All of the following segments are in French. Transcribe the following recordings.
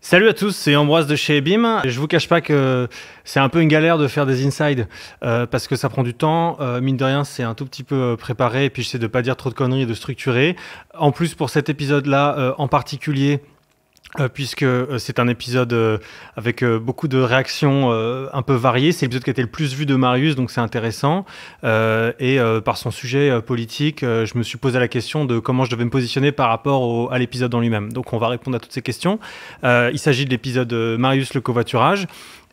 Salut à tous, c'est Ambroise de chez Ebim. Je vous cache pas que c'est un peu une galère de faire des insides euh, parce que ça prend du temps. Euh, mine de rien, c'est un tout petit peu euh, préparé et puis j'essaie de pas dire trop de conneries et de structurer. En plus, pour cet épisode-là en particulier, euh, puisque euh, c'est un épisode euh, avec beaucoup de réactions un peu variées. C'est l'épisode qui a été le plus vu de Marius, donc c'est intéressant. et par son sujet politique, je me suis posé la question de comment je devais me positionner par rapport au, à l'épisode en lui-même. Donc on va répondre à toutes ces questions. il s'agit de l'épisode Marius le covoiturage.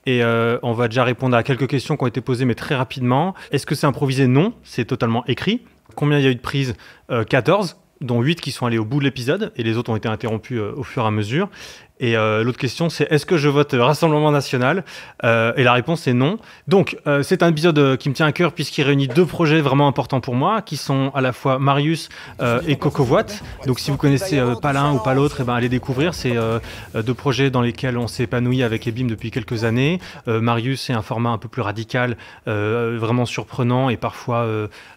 Et on va déjà répondre à quelques questions qui ont été posées, mais très rapidement. Est-ce que c'est improvisé Non, c'est totalement écrit. Combien il y a eu de prises 14 dont 8 qui sont allés au bout de l'épisode, et les autres ont été interrompus euh, au fur et à mesure. Et euh, l'autre question, c'est est-ce que je vote Rassemblement National euh, Et la réponse est non. Donc, euh, c'est un épisode qui me tient à cœur puisqu'il réunit deux projets vraiment importants pour moi, qui sont à la fois Marius et Cocovoit. Donc, si vous connaissez pas l'un ou pas l'autre, et eh ben allez découvrir. C'est deux projets dans lesquels on s'est épanoui avec Ebim depuis quelques années. Marius c'est un format un peu plus radical, vraiment surprenant et parfois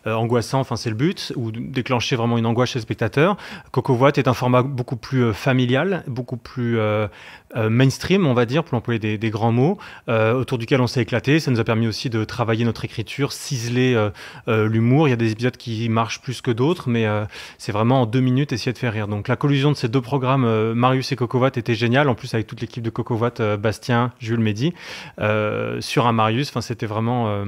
angoissant. Enfin, c'est le but, ou déclencher vraiment une angoisse chez le spectateur. Cocovoit est un format beaucoup plus familial, beaucoup plus euh, euh, mainstream, on va dire, pour employer des, grands mots, euh, autour duquel on s'est éclaté. Ça nous a permis aussi de travailler notre écriture, ciseler euh, l'humour. Il y a des épisodes qui marchent plus que d'autres, mais c'est vraiment en deux minutes essayer de faire rire. Donc la collusion de ces deux programmes, Marius et Cocovat, était géniale. En plus, avec toute l'équipe de Cocovat, Bastien, Jules, Mehdi, sur un Marius, c'était vraiment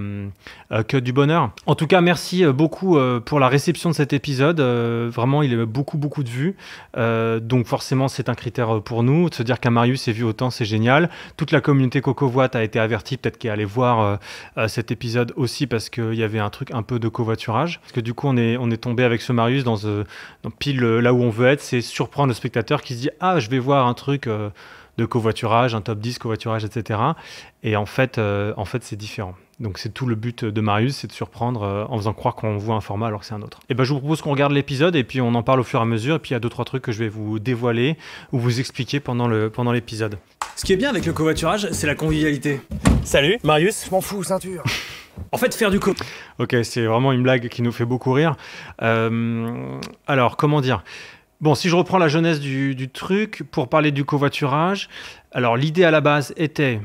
que du bonheur. En tout cas, merci beaucoup pour la réception de cet épisode. Vraiment, il a beaucoup, beaucoup de vues. donc forcément, c'est un critère pour nous de se dire qu'un Marius c'est vu autant, c'est génial. Toute la communauté Cocovoite a été avertie, peut-être qu'elle allait voir euh, euh, cet épisode aussi parce qu'il y avait un truc un peu de covoiturage. Parce que du coup, on est, on est tombé avec ce Marius dans, euh, pile là où on veut être, c'est surprendre le spectateur qui se dit Ah, je vais voir un truc. de covoiturage, un top 10 covoiturage, etc. Et en fait, en fait c'est différent. Donc c'est tout le but de Marius, c'est de surprendre euh, en faisant croire qu'on voit un format alors que c'est un autre. Et eh ben je vous propose qu'on regarde l'épisode et puis on en parle au fur et à mesure. Et puis il y a deux trois trucs que je vais vous dévoiler ou vous expliquer pendant le pendant l'épisode. Ce qui est bien avec le covoiturage, c'est la convivialité. Salut, Marius. Je m'en fous, ceinture. En fait, faire du co. Ok, c'est vraiment une blague qui nous fait beaucoup rire. Euh, alors comment dire Bon, si je reprends la jeunesse du, du truc pour parler du covoiturage, alors l'idée à la base était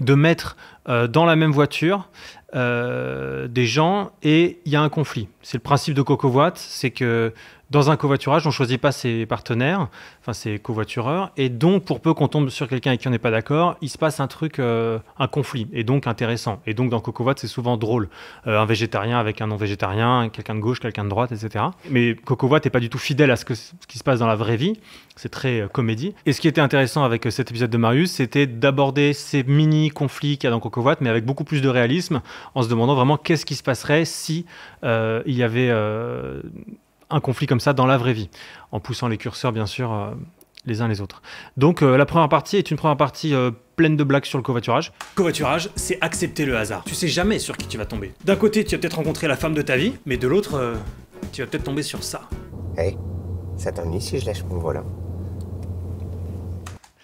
de mettre euh, dans la même voiture euh, des gens et il y a un conflit. C'est le principe de Cocovoite, c'est que dans un covoiturage, on ne choisit pas ses partenaires, enfin ses covoitureurs, et donc pour peu qu'on tombe sur quelqu'un avec qui on n'est pas d'accord, il se passe un truc, euh, un conflit, et donc intéressant. Et donc dans Cocovoit, c'est souvent drôle. Euh, un végétarien avec un non-végétarien, quelqu'un de gauche, quelqu'un de droite, etc. Mais Cocovoit n'est pas du tout fidèle à ce, qui se passe dans la vraie vie, c'est très euh, comédie. Et ce qui était intéressant avec cet épisode de Marius, c'était d'aborder ces mini-conflits qu'il y a dans Cocovoit, mais avec beaucoup plus de réalisme, en se demandant vraiment qu'est-ce qui se passerait si il y avait un conflit comme ça dans la vraie vie, en poussant les curseurs bien sûr euh, les uns les autres. Donc euh, la première partie est une première partie euh, pleine de blagues sur le covoiturage. Covoiturage, c'est accepter le hasard. Tu sais jamais sur qui tu vas tomber. D'un côté, tu vas peut-être rencontrer la femme de ta vie, mais de l'autre, tu vas peut-être tomber sur ça. Hey, eh, ça t'ennuie si je lâche mon volant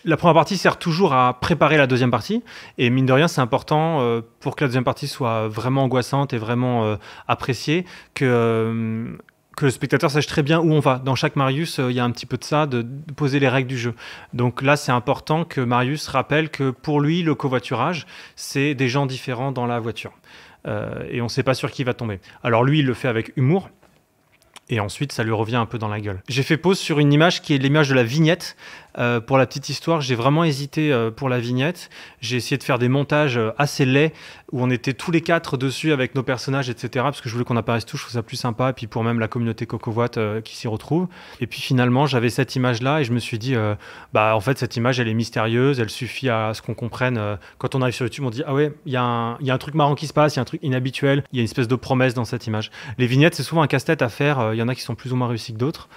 la première partie sert toujours à préparer la deuxième partie. Et mine de rien, c'est important pour que la deuxième partie soit vraiment angoissante et vraiment appréciée que que le spectateur sache très bien où on va. Dans chaque Marius, euh, il y a un petit peu de ça, de, poser les règles du jeu. Donc là, c'est important que Marius rappelle que pour lui, le covoiturage, c'est des gens différents dans la voiture. Euh, et on ne sait pas sur qui va tomber. Alors lui, il le fait avec humour. Et ensuite, ça lui revient un peu dans la gueule. J'ai fait pause sur une image qui est l'image de la vignette. Euh, pour la petite histoire, j'ai vraiment hésité euh, pour la vignette. J'ai essayé de faire des montages euh, assez laids où on était tous les quatre dessus avec nos personnages, etc. Parce que je voulais qu'on apparaisse tous, je trouve ça plus sympa. Et puis pour même la communauté cocovoite qui s'y retrouve. Et puis finalement, j'avais cette image-là et je me suis dit, bah en fait, cette image, elle est mystérieuse, elle suffit à ce qu'on comprenne. Quand on arrive sur YouTube, on dit, ah ouais, il y, a un truc marrant qui se passe, il y a un truc inhabituel, il y a une espèce de promesse dans cette image. Les vignettes, c'est souvent un casse-tête à faire. Il y en a qui sont plus ou moins réussis que d'autres.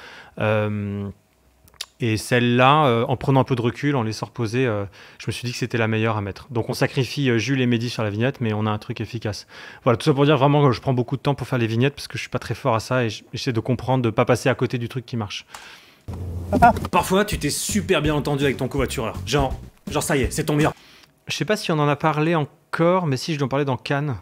Et celle-là, euh, en prenant un peu de recul, en laissant reposer, euh, je me suis dit que c'était la meilleure à mettre. Donc on sacrifie euh, Jules et Mehdi sur la vignette, mais on a un truc efficace. Voilà, tout ça pour dire vraiment que je prends beaucoup de temps pour faire les vignettes parce que je suis pas très fort à ça et j'essaie de comprendre, de pas passer à côté du truc qui marche. Parfois, tu t'es super bien entendu avec ton covoitureur. Genre, genre ça y est, c'est ton meilleur. Je sais pas si on en a parlé encore, mais si je dois en parler dans Cannes,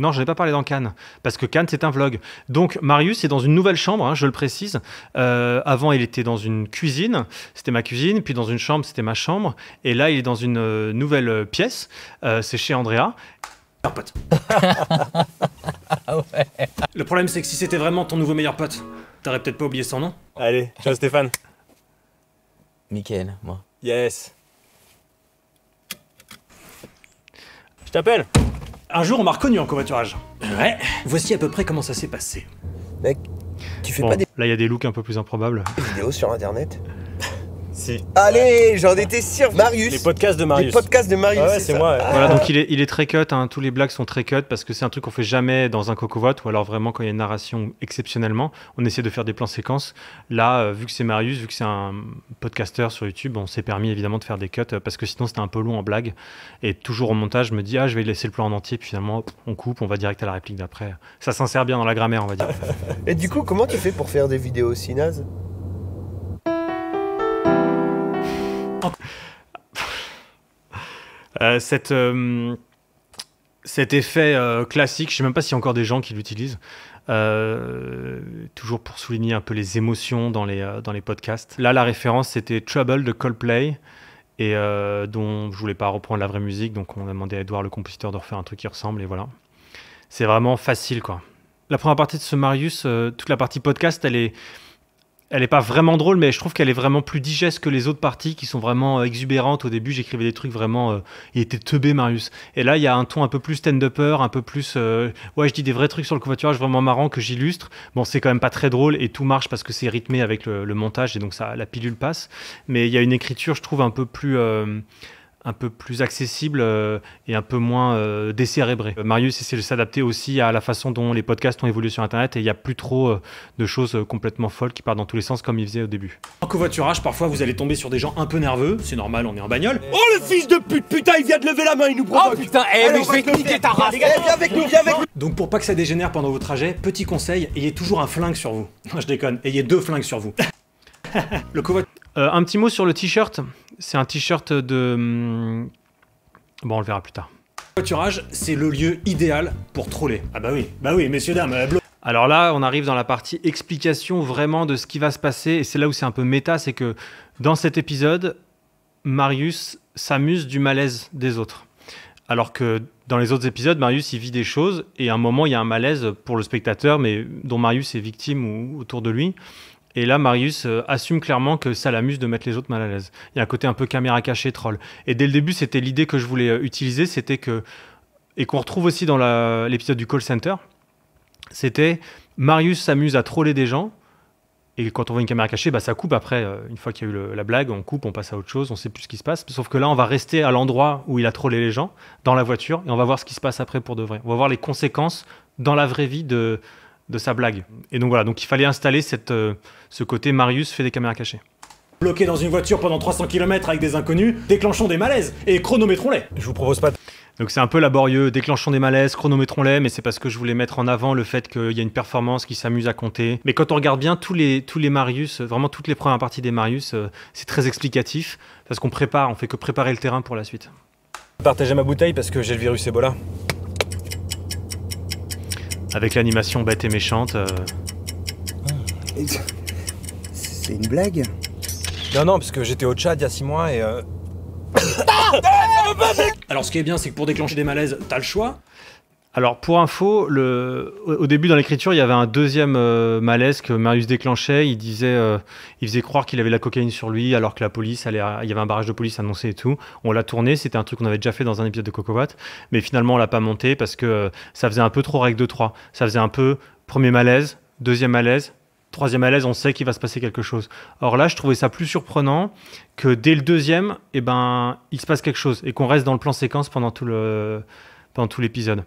non, je n'ai pas parlé dans Cannes, parce que Cannes, c'est un vlog. Donc, Marius est dans une nouvelle chambre, hein, je le précise. Euh, avant, il était dans une cuisine, c'était ma cuisine, puis dans une chambre, c'était ma chambre. Et là, il est dans une euh, nouvelle euh, pièce, c'est chez Andrea. Meilleur pote. Ah le problème, c'est que si c'était vraiment ton nouveau meilleur pote, t'aurais peut-être pas oublié son nom. Allez, ciao Stéphane. Mickaël, moi. Yes. Je t'appelle un jour, on m'a reconnu en covoiturage. Ouais, voici à peu près comment ça s'est passé. Mec, tu fais pas des... Là, il y a des looks un peu plus improbables. Des sur internet Allez, j'en étais sûr. Marius. Les podcasts de Marius. Les podcasts de Marius. ouais, c'est moi. Voilà, donc il est, il est très cut. Hein. Tous les blagues sont très cut parce que c'est un truc qu'on fait jamais dans un cocovote ou alors vraiment quand il y a une narration exceptionnellement, on essaie de faire des plans séquences. Là, euh, vu que c'est Marius, vu que c'est un podcasteur sur YouTube, on s'est permis évidemment de faire des cuts euh, parce que sinon c'était un peu long en blague. Et toujours au montage, je me dis, ah, je vais laisser le plan en entier. Puis finalement, on coupe, on va direct à la réplique d'après. Ça s'insère bien dans la grammaire, on va dire. Et du coup, comment tu fais pour faire des vidéos aussi nazes Euh, euh, cet effet euh, classique, je sais même pas s'il y a encore des gens qui l'utilisent, toujours pour souligner un peu les émotions dans les, dans les podcasts. Là, la référence, c'était Trouble de Coldplay, et dont je voulais pas reprendre la vraie musique, donc on a demandé à Edouard, le compositeur, de refaire un truc qui ressemble, et voilà. C'est vraiment facile, quoi. La première partie de ce Marius, toute la partie podcast, elle est elle est pas vraiment drôle, mais je trouve qu'elle est vraiment plus digeste que les autres parties qui sont vraiment euh, exubérantes. Au début, j'écrivais des trucs vraiment. Euh, il était teubé, Marius. Et là, il y a un ton un peu plus stand-upper, un peu plus. Euh, ouais, je dis des vrais trucs sur le covoiturage vraiment marrant que j'illustre. Bon, c'est quand même pas très drôle et tout marche parce que c'est rythmé avec le, montage et donc ça, la pilule passe. Mais il y a une écriture, je trouve, un peu plus un peu plus accessible euh, et un peu moins euh, décérébré. Euh, Marius essaie de s'adapter aussi à la façon dont les podcasts ont évolué sur Internet et il n'y a plus trop de choses complètement folles qui partent dans tous les sens comme il faisait au début. En covoiturage, parfois vous allez tomber sur des gens un peu nerveux, c'est normal, on est en bagnole. Oh le fils de pute, putain, il vient de lever la main, il nous provoque. Oh putain, eh, mais je vais ta race. viens avec nous, viens avec nous. Donc pour pas que ça dégénère pendant vos trajets, petit conseil, ayez toujours un flingue sur vous. Non, je déconne, ayez deux flingues sur vous. le covoit. un petit mot sur le t-shirt. C'est un t-shirt de. Hmm, bon, on le verra plus tard. Voiturage, c'est le lieu idéal pour troller. Ah bah oui, bah oui, messieurs, dames. Euh, Alors là, on arrive dans la partie explication vraiment de ce qui va se passer. Et c'est là où c'est un peu méta, c'est que dans cet épisode, Marius s'amuse du malaise des autres. Alors que dans les autres épisodes, Marius il vit des choses et à un moment il y a un malaise pour le spectateur, mais dont Marius est victime ou autour de lui. Et là, Marius euh, assume clairement que ça l'amuse de mettre les autres mal à l'aise. Il y a un côté un peu caméra cachée, troll. Et dès le début, c'était l'idée que je voulais euh, utiliser, c'était que, et qu'on retrouve aussi dans l'épisode du call center, c'était Marius s'amuse à troller des gens. Et quand on voit une caméra cachée, bah, ça coupe après. Euh, une fois qu'il y a eu la blague, on coupe, on passe à autre chose, on sait plus ce qui se passe. Sauf que là, on va rester à l'endroit où il a trollé les gens, dans la voiture, et on va voir ce qui se passe après pour de vrai. On va voir les conséquences dans la vraie vie de, de sa blague. Et donc voilà, donc il fallait installer cette, euh, ce côté Marius fait des caméras cachées. Bloqué dans une voiture pendant 300 km avec des inconnus, déclenchons des malaises et chronométrons-les. Je vous propose pas Donc c'est un peu laborieux, déclenchons des malaises, chronométrons-les, mais c'est parce que je voulais mettre en avant le fait qu'il y a une performance qui s'amuse à compter. Mais quand on regarde bien tous les, tous les Marius, vraiment toutes les premières parties des Marius, euh, c'est très explicatif, parce qu'on prépare, on fait que préparer le terrain pour la suite. Partagez ma bouteille parce que j'ai le virus Ebola. Avec l'animation bête et méchante. Euh. C'est une blague Non, non, parce que j'étais au Tchad il y a 6 mois et. Euh, Alors ce qui est bien, c'est que pour déclencher des malaises, t'as le choix. Alors pour info, au début dans l'écriture, il y avait un deuxième euh, malaise que Marius déclenchait. Il disait, euh, il faisait croire qu'il avait la cocaïne sur lui, alors que la police il y avait un barrage de police annoncé et tout. On l'a tourné, c'était un truc qu'on avait déjà fait dans un épisode de Coco mais finalement on l'a pas monté parce que euh, ça faisait un peu trop règle de 3 Ça faisait un peu premier malaise, deuxième malaise, troisième malaise, on sait qu'il va se passer quelque chose. Or là, je trouvais ça plus surprenant que dès le deuxième, eh ben, il se passe quelque chose et qu'on reste dans le plan séquence pendant tout le pendant tout l'épisode.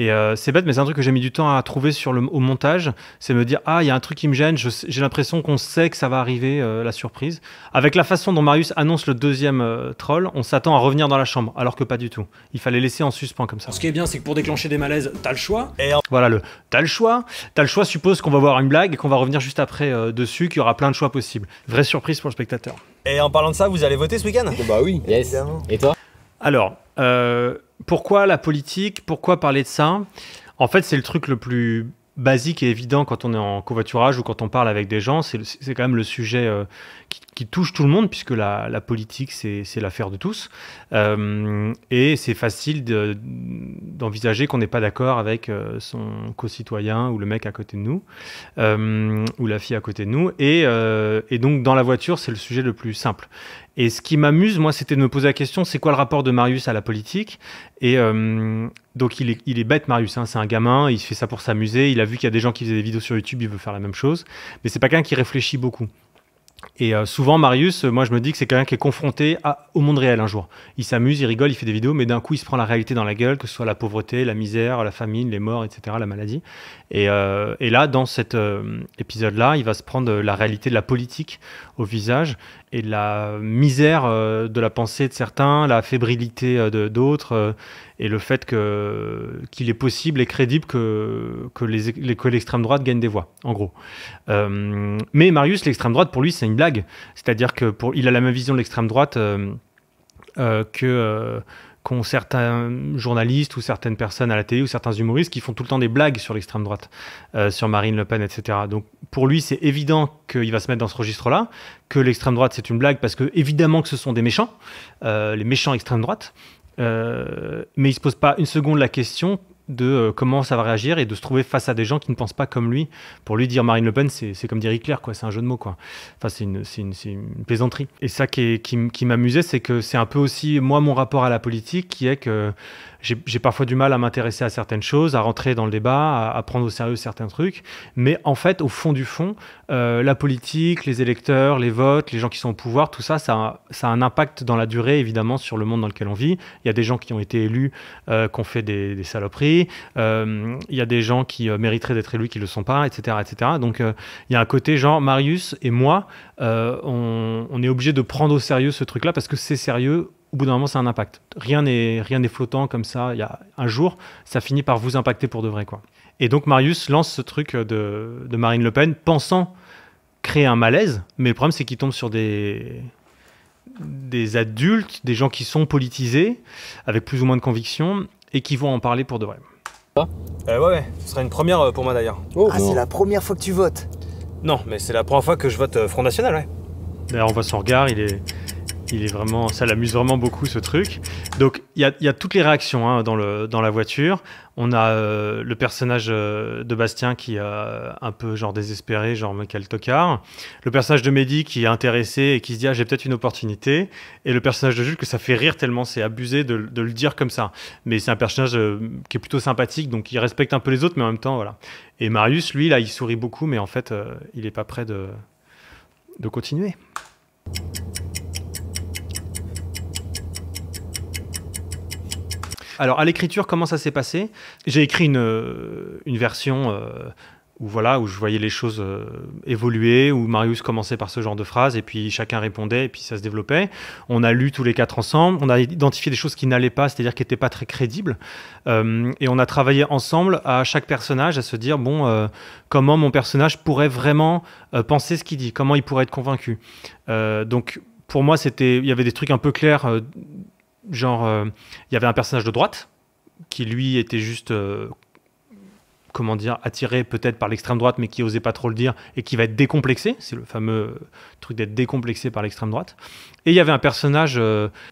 Et euh, c'est bête, mais c'est un truc que j'ai mis du temps à trouver sur le, au montage. C'est me dire, ah, il y a un truc qui me gêne, j'ai l'impression qu'on sait que ça va arriver, euh, la surprise. Avec la façon dont Marius annonce le deuxième euh, troll, on s'attend à revenir dans la chambre, alors que pas du tout. Il fallait laisser en suspens comme ça. Ce qui est bien, c'est que pour déclencher des malaises, t'as le choix. Voilà, le t'as le choix. T'as le choix suppose qu'on va voir une blague et qu'on va revenir juste après dessus, qu'il y aura plein de choix possibles. Vraie surprise pour le spectateur. Et en parlant de ça, vous allez voter ce week-end Bah oui. Yes. Évidemment. Et toi alors, euh, pourquoi la politique Pourquoi parler de ça En fait, c'est le truc le plus basique et évident quand on est en covoiturage ou quand on parle avec des gens. C'est quand même le sujet euh, qui, touche tout le monde, puisque la, politique, c'est l'affaire de tous. Euh, et c'est facile d'envisager qu'on n'est pas d'accord avec son co-citoyen ou le mec à côté de nous, ou la fille à côté de nous. et donc, dans la voiture, c'est le sujet le plus simple. Et ce qui m'amuse, moi, c'était de me poser la question, c'est quoi le rapport de Marius à la politique Et euh, donc, il est, bête, Marius, hein, c'est un gamin, il fait ça pour s'amuser, il a vu qu'il y a des gens qui faisaient des vidéos sur YouTube, il veut faire la même chose, mais c'est pas quelqu'un qui réfléchit beaucoup. Et euh, souvent, Marius, moi je me dis que c'est quelqu'un qui est confronté au monde réel un jour. Il s'amuse, il rigole, il fait des vidéos, mais d'un coup il se prend la réalité dans la gueule, que ce soit la pauvreté, la misère, la famine, les morts, etc., la maladie. Euh, et, là, dans cet épisode-là, il va se prendre la réalité de la politique au visage et la misère euh, de la pensée de certains, la fébrilité euh, de d'autres, euh, et le fait que qu'il est possible et crédible que que les, que l'extrême droite gagne des voix, en gros. mais Marius, l'extrême droite pour lui, c'est une blague. C'est-à-dire que il a la même vision de l'extrême droite que qu'ont certains journalistes ou certaines personnes à la télé ou certains humoristes qui font tout le temps des blagues sur l'extrême droite, euh, sur Marine Le Pen, etc. Donc pour lui, c'est évident qu'il va se mettre dans ce registre-là, que l'extrême droite c'est une blague parce que évidemment que ce sont des méchants, euh, les méchants extrême droite. Euh, mais il se pose pas une seconde la question de euh, comment ça va réagir et de se trouver face à des gens qui ne pensent pas comme lui. Pour lui, dire Marine Le Pen, c'est comme dire Hitler, quoi. C'est un jeu de mots, quoi. Enfin, c'est une, une, plaisanterie. Et ça qui, qui m'amusait, c'est que c'est un peu aussi, moi, mon rapport à la politique, qui est que j'ai parfois du mal à m'intéresser à certaines choses, à rentrer dans le débat, à, prendre au sérieux certains trucs. Mais en fait, au fond du fond, euh, la politique, les électeurs, les votes, les gens qui sont au pouvoir, tout ça, ça a, un impact dans la durée, évidemment, sur le monde dans lequel on vit. Il y a des gens qui ont été élus, qu'on euh, qui ont fait des, saloperies. Euh, il y a des gens qui mériteraient d'être élus, qui ne le sont pas, etc. etc. Donc, il y a un côté genre, Marius et moi, on, on est obligé de prendre au sérieux ce truc-là parce que c'est sérieux au bout d'un moment, c'est un impact. Rien n'est rien n'est flottant comme ça. Il y a un jour, ça finit par vous impacter pour de vrai, quoi. Et donc Marius lance ce truc de, Marine Le Pen, pensant créer un malaise. Mais le problème, c'est qu'il tombe sur des des adultes, des gens qui sont politisés, avec plus ou moins de conviction, et qui vont en parler pour de vrai. Euh, ouais, ouais, ce sera une première euh, pour moi d'ailleurs. Oh. Ah, c'est la première fois que tu votes Non, mais c'est la première fois que je vote euh, Front National, ouais. D'ailleurs, on voit son regard, il est, il est vraiment, ça l'amuse vraiment beaucoup ce truc. Donc il y a, y a, toutes les réactions hein, dans, le, dans la voiture. On a euh, le personnage euh, de Bastien qui est un peu genre désespéré, genre Michael Tocard. Le personnage de Mehdi qui est intéressé et qui se dit ah, j'ai peut-être une opportunité. Et le personnage de Jules que ça fait rire tellement c'est abusé de, le dire comme ça. Mais c'est un personnage euh, qui est plutôt sympathique donc il respecte un peu les autres mais en même temps voilà. Et Marius lui là il sourit beaucoup mais en fait il n'est pas prêt de, de continuer. Alors, à l'écriture, comment ça s'est passé J'ai écrit une, euh, version euh, où, voilà, où je voyais les choses euh, évoluer, où Marius commençait par ce genre de phrase, et puis chacun répondait, et puis ça se développait. On a lu tous les quatre ensemble, on a identifié des choses qui n'allaient pas, c'est-à-dire qui n'étaient pas très crédibles, et on a travaillé ensemble à chaque personnage, à se dire, bon, comment mon personnage pourrait vraiment penser ce qu'il dit, comment il pourrait être convaincu. donc, pour moi, c'était, il y avait des trucs un peu clairs genre, euh, il y avait un personnage de droite qui lui était juste, euh, comment dire, attiré peut-être par l'extrême droite, mais qui osait pas trop le dire et qui va être décomplexé. C'est le fameux euh, truc d'être décomplexé par l'extrême droite. Et il y avait un personnage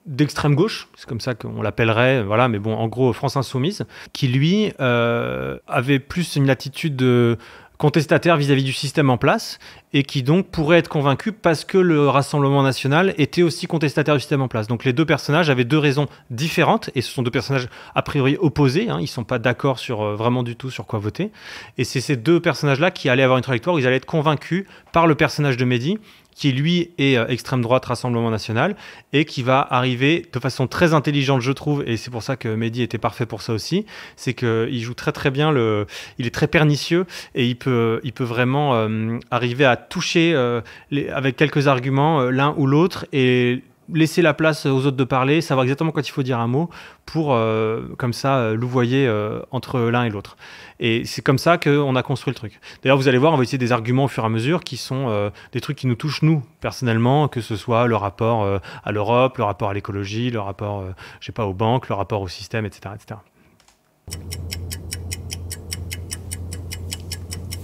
d'extrême gauche, c'est comme ça qu'on l'appellerait, voilà, mais bon, en gros, France Insoumise, qui lui avait plus une attitude de contestataires vis-à-vis du système en place et qui donc pourrait être convaincus parce que le Rassemblement national était aussi contestataire du système en place. Donc les deux personnages avaient deux raisons différentes et ce sont deux personnages a priori opposés, hein. ils ne sont pas d'accord sur euh, vraiment du tout sur quoi voter. Et c'est ces deux personnages-là qui allaient avoir une trajectoire où ils allaient être convaincus par le personnage de Mehdi qui lui est euh, extrême droite Rassemblement National et qui va arriver de façon très intelligente, je trouve, et c'est pour ça que Mehdi était parfait pour ça aussi, c'est qu'il euh, joue très très bien, le, il est très pernicieux et il peut, il peut vraiment euh, arriver à toucher avec quelques arguments l'un ou l'autre et laisser la place aux autres de parler, savoir exactement quand il faut dire un mot pour, euh, comme ça, euh, louvoyer euh, entre l'un et l'autre. Et c'est comme ça qu'on a construit le truc. D'ailleurs, vous allez voir, on va essayer des arguments au fur et à mesure qui sont des trucs qui nous touchent, nous, personnellement, que ce soit le rapport à l'Europe, le rapport à l'écologie, le rapport, je sais pas, aux banques, le rapport au système, etc. etc.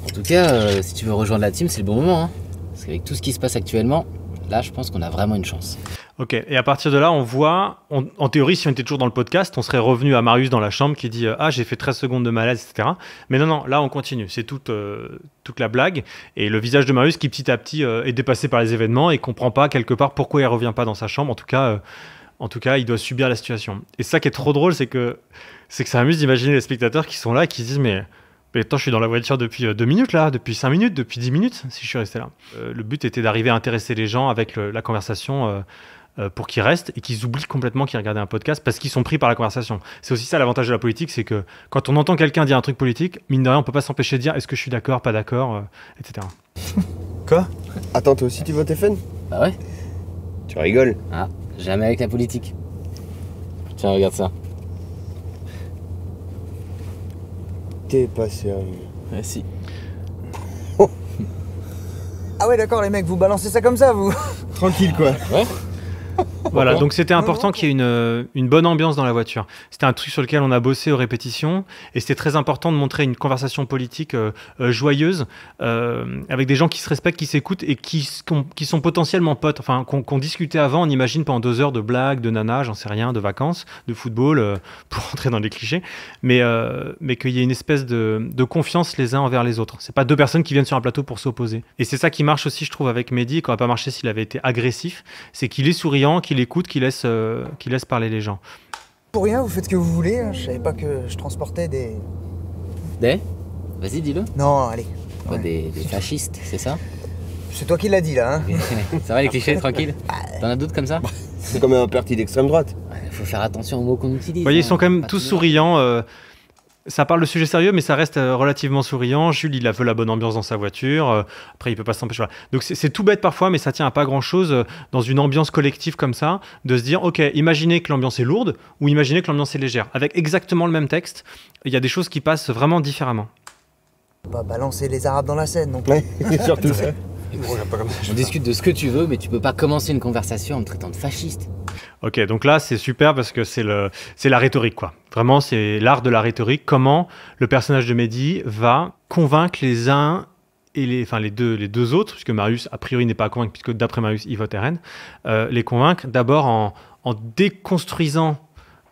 En tout cas, si tu veux rejoindre la team, c'est le bon moment. Hein. Parce qu'avec tout ce qui se passe actuellement, Là, je pense qu'on a vraiment une chance. Ok, et à partir de là, on voit, en théorie, si on était toujours dans le podcast, on serait revenu à Marius dans la chambre qui dit euh, Ah, j'ai fait 13 secondes de malaise, etc. Mais non, non, là, on continue. C'est toute, euh, toute la blague. Et le visage de Marius qui, petit à petit, euh, est dépassé par les événements et comprend pas, quelque part, pourquoi il revient pas dans sa chambre. En tout cas, en tout cas il doit subir la situation. Et ça qui est trop drôle, c'est que, c'est que ça amuse d'imaginer les spectateurs qui sont là et qui disent Mais. Mais attends, je suis dans la voiture depuis euh, deux minutes là, depuis cinq minutes, depuis 10 minutes, si je suis resté là. Euh, le but était d'arriver à intéresser les gens avec la conversation euh, pour qu'ils restent et qu'ils oublient complètement qu'ils regardaient un podcast parce qu'ils sont pris par la conversation. C'est aussi ça l'avantage de la politique, c'est que quand on entend quelqu'un dire un truc politique, mine de rien, on peut pas s'empêcher de dire est-ce que je suis d'accord, pas d'accord, etc. Quoi Attends, toi aussi tu votes FN Bah ouais. Tu rigoles Ah, jamais avec la politique. Tiens, regarde ça. pas sérieux. Ah si. ah ouais d'accord les mecs, vous balancez ça comme ça vous Tranquille quoi. Ouais voilà, donc c'était important qu'il y ait euh, une, bonne ambiance dans la voiture. C'était un truc sur lequel on a bossé aux répétitions et c'était très important de montrer une conversation politique euh, euh, joyeuse avec des gens qui se respectent, qui s'écoutent et qui, sont potentiellement potes. Enfin, qu'on discutait avant, on imagine pendant deux heures de blagues, de nana, j'en sais rien, de vacances, de football, pour entrer dans les clichés, mais, mais qu'il y ait une espèce de, confiance les uns envers les autres. C'est pas deux personnes qui viennent sur un plateau pour s'opposer. Et c'est ça qui marche aussi, je trouve, avec Mehdi, qu'on n'aurait pas marché s'il avait été agressif, c'est qu'il est souriant qui l'écoute, qui laisse, euh, qui laisse parler les gens. Pour rien, vous faites ce que vous voulez. Hein. Je savais pas que je transportais des. Des Vas-y, dis-le. Non, allez. des, fascistes, c'est ça C'est toi qui l'as dit là. Hein. ça va les clichés, tranquille T'en as d'autres comme ça C'est comme un parti d'extrême droite. Il faut faire attention aux mots qu'on utilise. Vous voyez, ils sont hein. quand même tous souriants. Euh, ça parle de sujet sérieux, mais ça reste euh, relativement souriant. Jules, il a veut la bonne ambiance dans sa voiture. Euh, après, il peut pas s'empêcher. Donc, c'est tout bête parfois, mais ça tient à pas grand chose euh, dans une ambiance collective comme ça, de se dire, ok, imaginez que l'ambiance est lourde ou imaginez que l'ambiance est légère. Avec exactement le même texte, il y a des choses qui passent vraiment différemment. On va balancer les Arabes dans la scène, donc. surtout ça. Je on discute de ce que tu veux, mais tu peux pas commencer une conversation en me traitant de fasciste. Ok, donc là c'est super parce que c'est le c'est la rhétorique quoi. Vraiment c'est l'art de la rhétorique. Comment le personnage de Mehdi va convaincre les uns et les enfin les deux les deux autres puisque Marius a priori n'est pas convaincu puisque d'après Marius il vote RN, euh, les convaincre d'abord en, déconstruisant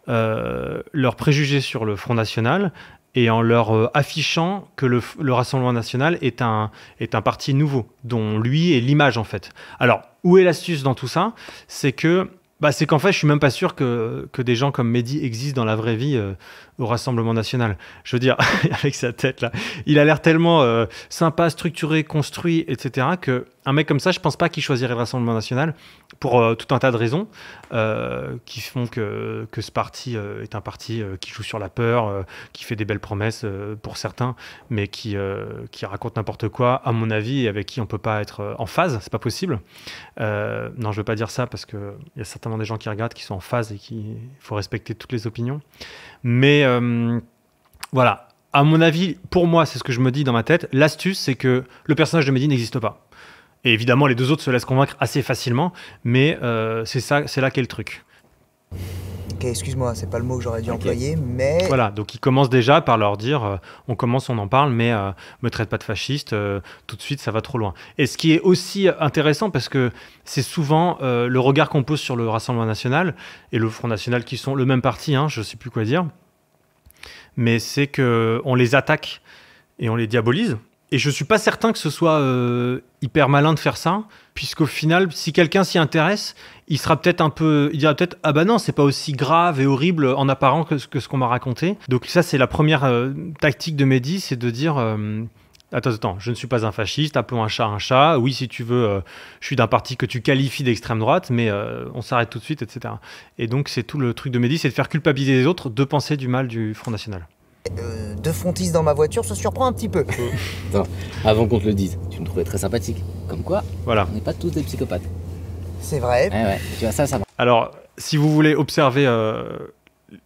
euh, leurs préjugés sur le Front National et en leur euh, affichant que le, Rassemblement national est un, est un parti nouveau, dont lui est l'image en fait. Alors, où est l'astuce dans tout ça C'est que bah, c'est qu'en fait, je suis même pas sûr que, que des gens comme Mehdi existent dans la vraie vie. Euh, au Rassemblement national. Je veux dire, avec sa tête là, il a l'air tellement euh, sympa, structuré, construit, etc. que un mec comme ça, je pense pas qu'il choisirait le Rassemblement national pour euh, tout un tas de raisons euh, qui font que, que ce parti est un parti qui joue sur la peur, qui fait des belles promesses pour certains, mais qui, qui raconte n'importe quoi, à mon avis, et avec qui on peut pas être en phase, c'est pas possible. non, je veux pas dire ça parce qu'il y a certainement des gens qui regardent qui sont en phase et qu'il faut respecter toutes les opinions. Mais euh, voilà, à mon avis, pour moi, c'est ce que je me dis dans ma tête, l'astuce, c'est que le personnage de Mehdi n'existe pas. Et évidemment, les deux autres se laissent convaincre assez facilement, mais euh, c'est ça, c'est là qu'est le truc. Ok, excuse-moi, c'est pas le mot que j'aurais dû employer, mais. Voilà, donc ils commencent déjà par leur dire euh, on commence, on en parle, mais euh, me traite pas de fasciste, euh, tout de suite ça va trop loin. Et ce qui est aussi intéressant, parce que c'est souvent le regard qu'on pose sur le Rassemblement National et le Front National qui sont le même parti, hein, je sais plus quoi dire, mais c'est qu'on les attaque et on les diabolise et je suis pas certain que ce soit euh, hyper malin de faire ça, puisqu'au final, si quelqu'un s'y intéresse, il sera peut-être un peu, il dira peut-être ah bah non, c'est pas aussi grave et horrible en apparence que, ce qu'on m'a raconté. Donc ça, c'est la première euh, tactique de Mehdi, c'est de dire euh, Attends, attends, je ne suis pas un fasciste, appelons un chat un chat. Oui, si tu veux, euh, je suis d'un parti que tu qualifies d'extrême droite, mais on s'arrête tout de suite, etc. Et donc, c'est tout le truc de Mehdi, c'est de faire culpabiliser les autres de penser du mal du Front National. Euh, de Frontis dans ma voiture ça surprend un petit peu. Attends, avant qu'on te le dise, tu me trouvais très sympathique. Comme quoi, voilà. on n'est pas tous des psychopathes. C'est vrai. Tu vois, ça, ça Alors, si vous voulez observer euh,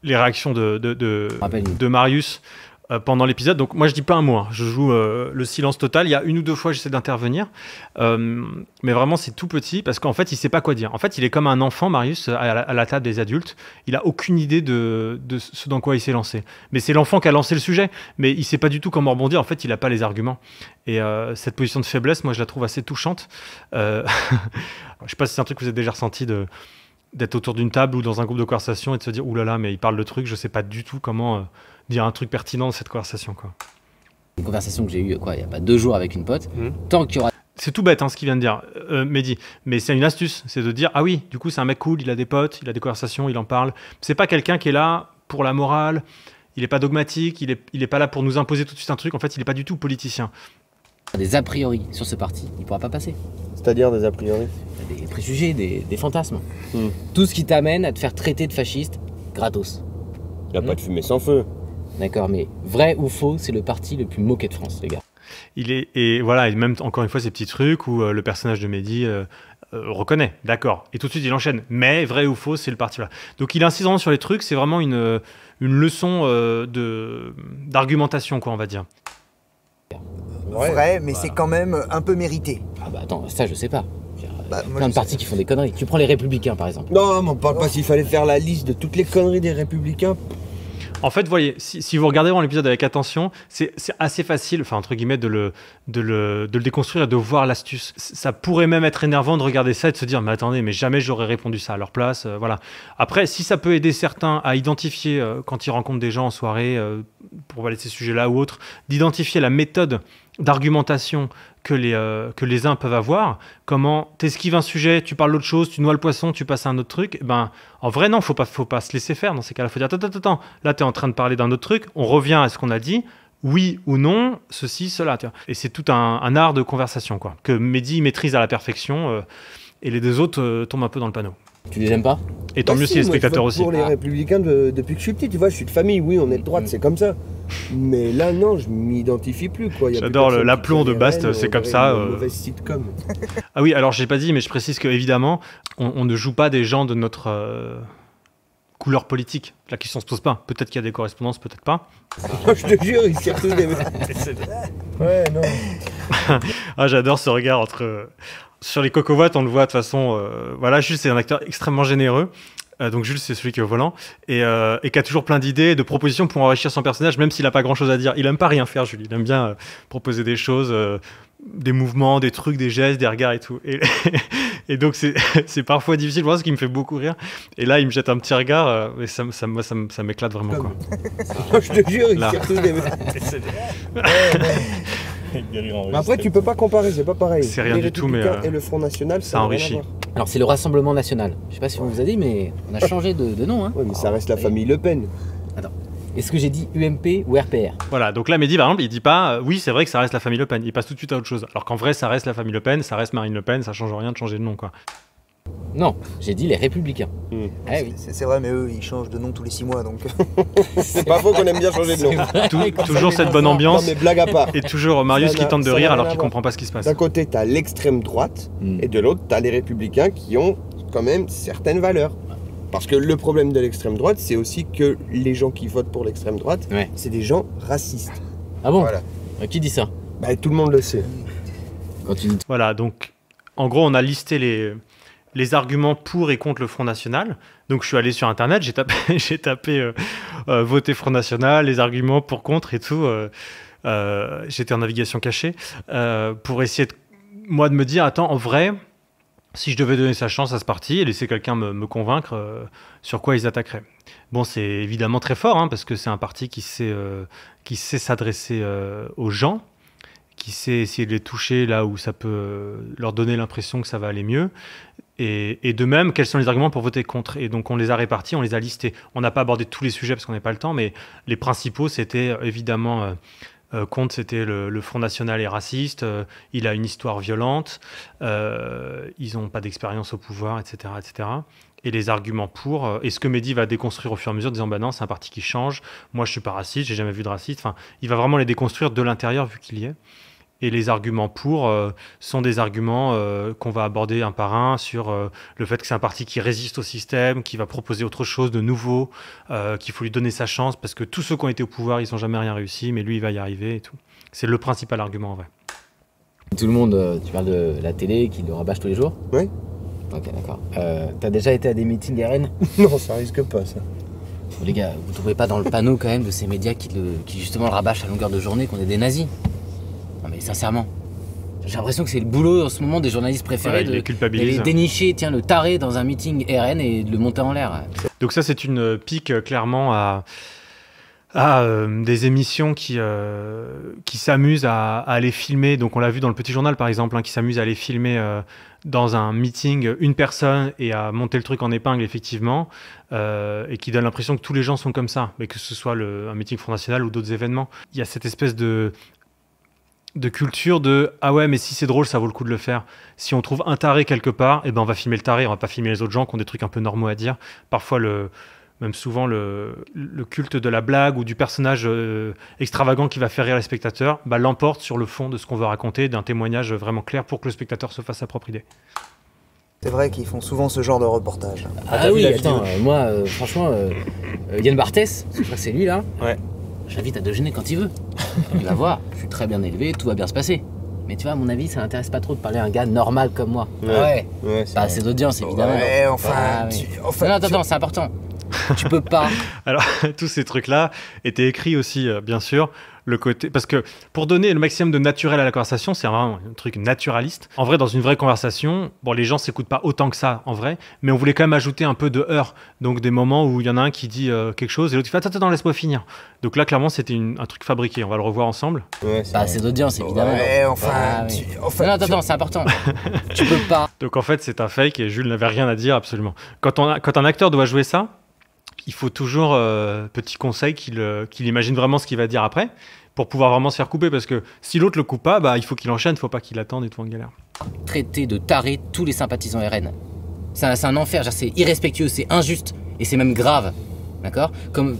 les réactions de, de Marius, euh, pendant l'épisode. Donc moi je dis pas un mot, hein. je joue euh, le silence total. Il y a une ou deux fois j'essaie d'intervenir, euh, mais vraiment c'est tout petit parce qu'en fait il sait pas quoi dire. En fait il est comme un enfant Marius à la, table des adultes. Il a aucune idée de, ce dans quoi il s'est lancé. Mais c'est l'enfant qui a lancé le sujet, mais il sait pas du tout comment rebondir. En fait il a pas les arguments. Et cette position de faiblesse, moi je la trouve assez touchante. je sais pas si c'est un truc que vous avez déjà ressenti de d'être autour d'une table ou dans un groupe de conversation et de se dire oulala mais il parle le truc je sais pas du tout comment dire un truc pertinent de cette conversation. Quoi. Une conversation que j'ai eue quoi, il n'y a pas deux jours avec une pote, mmh. tant qu'il y aura c'est tout bête hein, ce qu'il vient de dire, euh, Mehdi, mais c'est une astuce, c'est de dire ah oui, du coup c'est un mec cool, il a des potes, il a des conversations, il en parle. C'est pas quelqu'un qui est là pour la morale, il n'est pas dogmatique, il n'est il est pas là pour nous imposer tout de suite un truc, en fait il n'est pas du tout politicien. Des a priori sur ce parti, il ne pourra pas passer. C'est-à-dire des a priori Des préjugés, des, des fantasmes. Mmh. Tout ce qui t'amène à te faire traiter de fasciste gratos. Il n'y a pas mmh. de fumée sans feu. D'accord Mais vrai ou faux, c'est le parti le plus moqué de France, les gars. Il est, et voilà, et même encore une fois, ces petits trucs où euh, le personnage de Mehdi euh, euh, reconnaît, d'accord, et tout de suite il enchaîne. Mais vrai ou faux, c'est le parti là. Donc il insiste vraiment sur les trucs, c'est vraiment une, une leçon de, d'argumentation, quoi, on va dire. Vrai, mais c'est quand même un peu mérité. Ah bah attends, ça je sais pas. Bah, plein de partis qui font des conneries. Tu prends les républicains par exemple. Non, mais on parle pas s'il fallait faire la liste de toutes les conneries des républicains. En fait, voyez, si, vous regardez l'épisode avec attention, c'est assez facile, enfin, entre guillemets, de le, de le, déconstruire et de voir l'astuce. Ça pourrait même être énervant de regarder ça et de se dire, mais attendez, mais jamais j'aurais répondu ça à leur place. Euh, voilà. Après, si ça peut aider certains à identifier, euh, quand ils rencontrent des gens en soirée, euh, pour parler de ces sujets-là ou autres, d'identifier la méthode d'argumentation que, les, euh, que les uns peuvent avoir. Comment t'esquives un sujet, tu parles d'autre chose, tu noies le poisson, tu passes à un autre truc. Eh ben, en vrai, non, faut pas, faut pas se laisser faire dans ces cas-là. Faut dire, attends, attends, attends, là, tu es en train de parler d'un autre truc, on revient à ce qu'on a dit. Oui ou non, ceci, cela. Et c'est tout un, art de conversation quoi, que Mehdi maîtrise à la perfection euh, et les deux autres euh, tombent un peu dans le panneau. Tu les aimes pas et tant bah mieux si, les spectateurs aussi. Pour les ah. républicains, depuis que je suis petit, tu vois, je suis de famille, oui, on est de droite, mm. c'est comme ça. Mais là, non, je m'identifie plus. J'adore l'aplomb de Bast, c'est comme ça. Euh. ah oui, alors j'ai pas dit, mais je précise que évidemment, on, ne joue pas des gens de notre euh, couleur politique. La question se pose pas. Peut-être qu'il y a des correspondances, peut-être pas. je te jure, il s'y des. ouais, non. ah, j'adore ce regard entre sur les cocovotes, on le voit de toute façon. Euh, voilà, Jules, c'est un acteur extrêmement généreux. Euh, donc Jules, c'est celui qui est au volant et, euh, qui a toujours plein d'idées de propositions pour enrichir son personnage, même s'il n'a pas grand-chose à dire. Il aime pas rien faire, Jules. Il aime bien proposer des choses, des mouvements, des trucs, des gestes, des regards et tout. Et, donc c'est parfois difficile. moi ce qui me fait beaucoup rire. Et là, il me jette un petit regard et ça, ça, m'éclate vraiment. je te jure, il mais après, tu peux pas comparer, c'est pas pareil. C'est rien du tout, mais. Euh, et le Front National, ça, enrichit. Alors, c'est le Rassemblement National. Je sais pas si on vous a dit, mais on a changé de, nom. Hein. Oui, mais ça reste la ah, famille Le Pen. Attends. Est-ce que j'ai dit UMP ou RPR Voilà, donc là, Mehdi, par exemple, il dit pas euh, oui, c'est vrai que ça reste la famille Le Pen. Il passe tout de suite à autre chose. Alors qu'en vrai, ça reste la famille Le Pen, ça reste Marine Le Pen, ça change rien de changer de nom, quoi. Non, j'ai dit les Républicains. Hmm. Ah c'est vrai, mais eux, ils changent de nom tous les six mois, donc. c'est pas faux qu'on aime bien changer de nom. toujours cette bonne ambiance. Non, mais blague à part. Et toujours Marius qui tente de rire alors qu'il comprend pas ce qui se passe. D'un côté, t'as l'extrême droite, hmm. et de l'autre, t'as les Républicains qui ont quand même certaines valeurs. Parce que le problème de l'extrême droite, c'est aussi que les gens qui votent pour l'extrême droite, c'est des gens racistes. Ah bon voilà. Euh, qui dit ça bah, Tout le monde le sait. Voilà, donc en gros, on a listé les, les arguments pour et contre le Front National. Donc je suis allé sur Internet, j'ai tapé, j'ai tapé euh, euh, voter Front National, les arguments pour, contre et tout. Euh, j'étais en navigation cachée pour essayer, de, moi, de me dire, attends, en vrai, si je devais donner sa chance à ce parti et laisser quelqu'un me, convaincre sur quoi ils attaqueraient. Bon, c'est évidemment très fort, hein, parce que c'est un parti qui sait, qui sait s'adresser aux gens qui sait essayer de les toucher là où ça peut euh, leur donner l'impression que ça va aller mieux. Et, de même, quels sont les arguments pour voter contre Et donc on les a répartis, on les a listés. On n'a pas abordé tous les sujets parce qu'on n'a pas le temps, mais les principaux, c'était euh, évidemment... Euh, contre, c'était le, Front National est raciste, il a une histoire violente, ils n'ont pas d'expérience au pouvoir, etc., etc. Et les arguments pour, et ce que Mehdi va déconstruire au fur et à mesure, disant bah non, c'est un parti qui change, moi je suis pas raciste, j'ai jamais vu de raciste. Enfin, il va vraiment les déconstruire de l'intérieur vu qu'il y est. Et les arguments pour euh, sont des arguments euh, qu'on va aborder un par un sur euh, le fait que c'est un parti qui résiste au système, qui va proposer autre chose de nouveau, qu'il faut lui donner sa chance parce que tous ceux qui ont été au pouvoir, ils n'ont jamais rien réussi, mais lui, il va y arriver et tout. C'est le principal argument en vrai. Tout le monde, tu parles de la télé qui le rabâche tous les jours Oui. Ok, d'accord. T'as déjà été à des meetings des Rennes Non, ça risque pas ça. Les gars, vous ne trouvez pas dans le panneau quand même de ces médias qui, qui justement le rabâchent à longueur de journée qu'on est des nazis non mais sincèrement, j'ai l'impression que c'est le boulot en ce moment des journalistes préférés de, les dénicher, tiens, le taré dans un meeting RN et de le monter en l'air. Donc ça, c'est une pique euh, clairement à, à euh, des émissions qui, euh, qui s'amusent à, à, aller filmer. Donc on l'a vu dans le petit journal par exemple, hein, qui s'amusent à aller filmer dans un meeting une personne et à monter le truc en épingle effectivement, et qui donne l'impression que tous les gens sont comme ça, mais que ce soit le, un meeting Front National ou d'autres événements. Il y a cette espèce de de culture de ah ouais mais si c'est drôle ça vaut le coup de le faire si on trouve un taré quelque part et eh ben on va filmer le taré on va pas filmer les autres gens qui ont des trucs un peu normaux à dire parfois le même souvent le, culte de la blague ou du personnage euh, extravagant qui va faire rire les spectateurs bah, l'emporte sur le fond de ce qu'on veut raconter d'un témoignage vraiment clair pour que le spectateur se fasse sa propre idée c'est vrai qu'ils font souvent ce genre de reportage. Ah, ah oui, attends, euh, moi, euh, franchement, Yann Barthès, c'est lui là. J'invite à déjeuner quand il veut. Il va voir, je suis très bien élevé, tout va bien se passer. Mais tu vois, à mon avis, ça n'intéresse pas trop de parler à un gars normal comme moi. Ouais. Ah ouais. pas assez d'audience, évidemment. Ah ouais, enfin. non, non, attends, c'est important. tu peux pas. Alors, tous ces trucs-là étaient écrits aussi, euh, bien sûr, le côté. Parce que pour donner le maximum de naturel à la conversation, c'est vraiment un truc naturaliste. En vrai, dans une vraie conversation, bon, les gens s'écoutent pas autant que ça en vrai, mais on voulait quand même ajouter un peu de heurts. Donc des moments où il y en a un qui dit euh, quelque chose et l'autre qui fait Attends, attends, laisse-moi finir. Donc là, clairement, c'était un truc fabriqué. On va le revoir ensemble. Bah, c'est d'audience, évidemment. Ouais, enfin, ah, non, attends, c'est important. tu peux pas. Donc en fait, c'est un fake et Jules n'avait rien à dire, absolument. Quand, on a... quand un acteur doit jouer ça, il faut toujours, euh, petit conseil, euh, qu'il imagine vraiment ce qu'il va dire après pour pouvoir vraiment se faire couper. Parce que si l'autre le coupe pas, bah, il faut qu'il enchaîne, il faut pas qu'il attende et tout en galère. Traiter de taré tous les sympathisants RN. C'est un, enfer, c'est irrespectueux, c'est injuste et c'est même grave. D'accord Comme.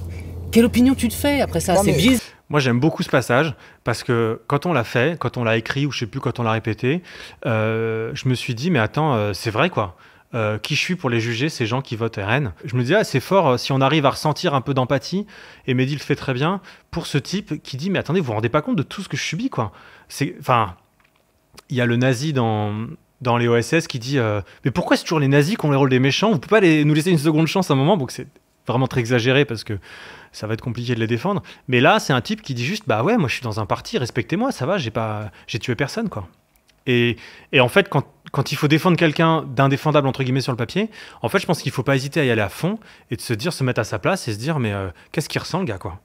Quelle opinion tu te fais après ça C'est Moi, j'aime beaucoup ce passage parce que quand on l'a fait, quand on l'a écrit ou je sais plus quand on l'a répété, euh, je me suis dit, mais attends, c'est vrai quoi. Euh, qui je suis pour les juger, ces gens qui votent RN. Je me dis, ah, c'est fort euh, si on arrive à ressentir un peu d'empathie, et Mehdi le fait très bien, pour ce type qui dit, mais attendez, vous vous rendez pas compte de tout ce que je subis, quoi. enfin, il y a le nazi dans, dans les OSS qui dit, euh, mais pourquoi c'est toujours les nazis qui ont les rôles des méchants Vous pouvez pas nous laisser une seconde chance à un moment, donc c'est vraiment très exagéré parce que ça va être compliqué de les défendre. Mais là, c'est un type qui dit juste, bah ouais, moi je suis dans un parti, respectez-moi, ça va, j'ai pas, j'ai tué personne, quoi. Et, et en fait, quand quand il faut défendre quelqu'un d'indéfendable, entre guillemets, sur le papier, en fait, je pense qu'il ne faut pas hésiter à y aller à fond et de se dire, se mettre à sa place et se dire, mais euh, qu'est-ce qu'il ressent, le gars, quoi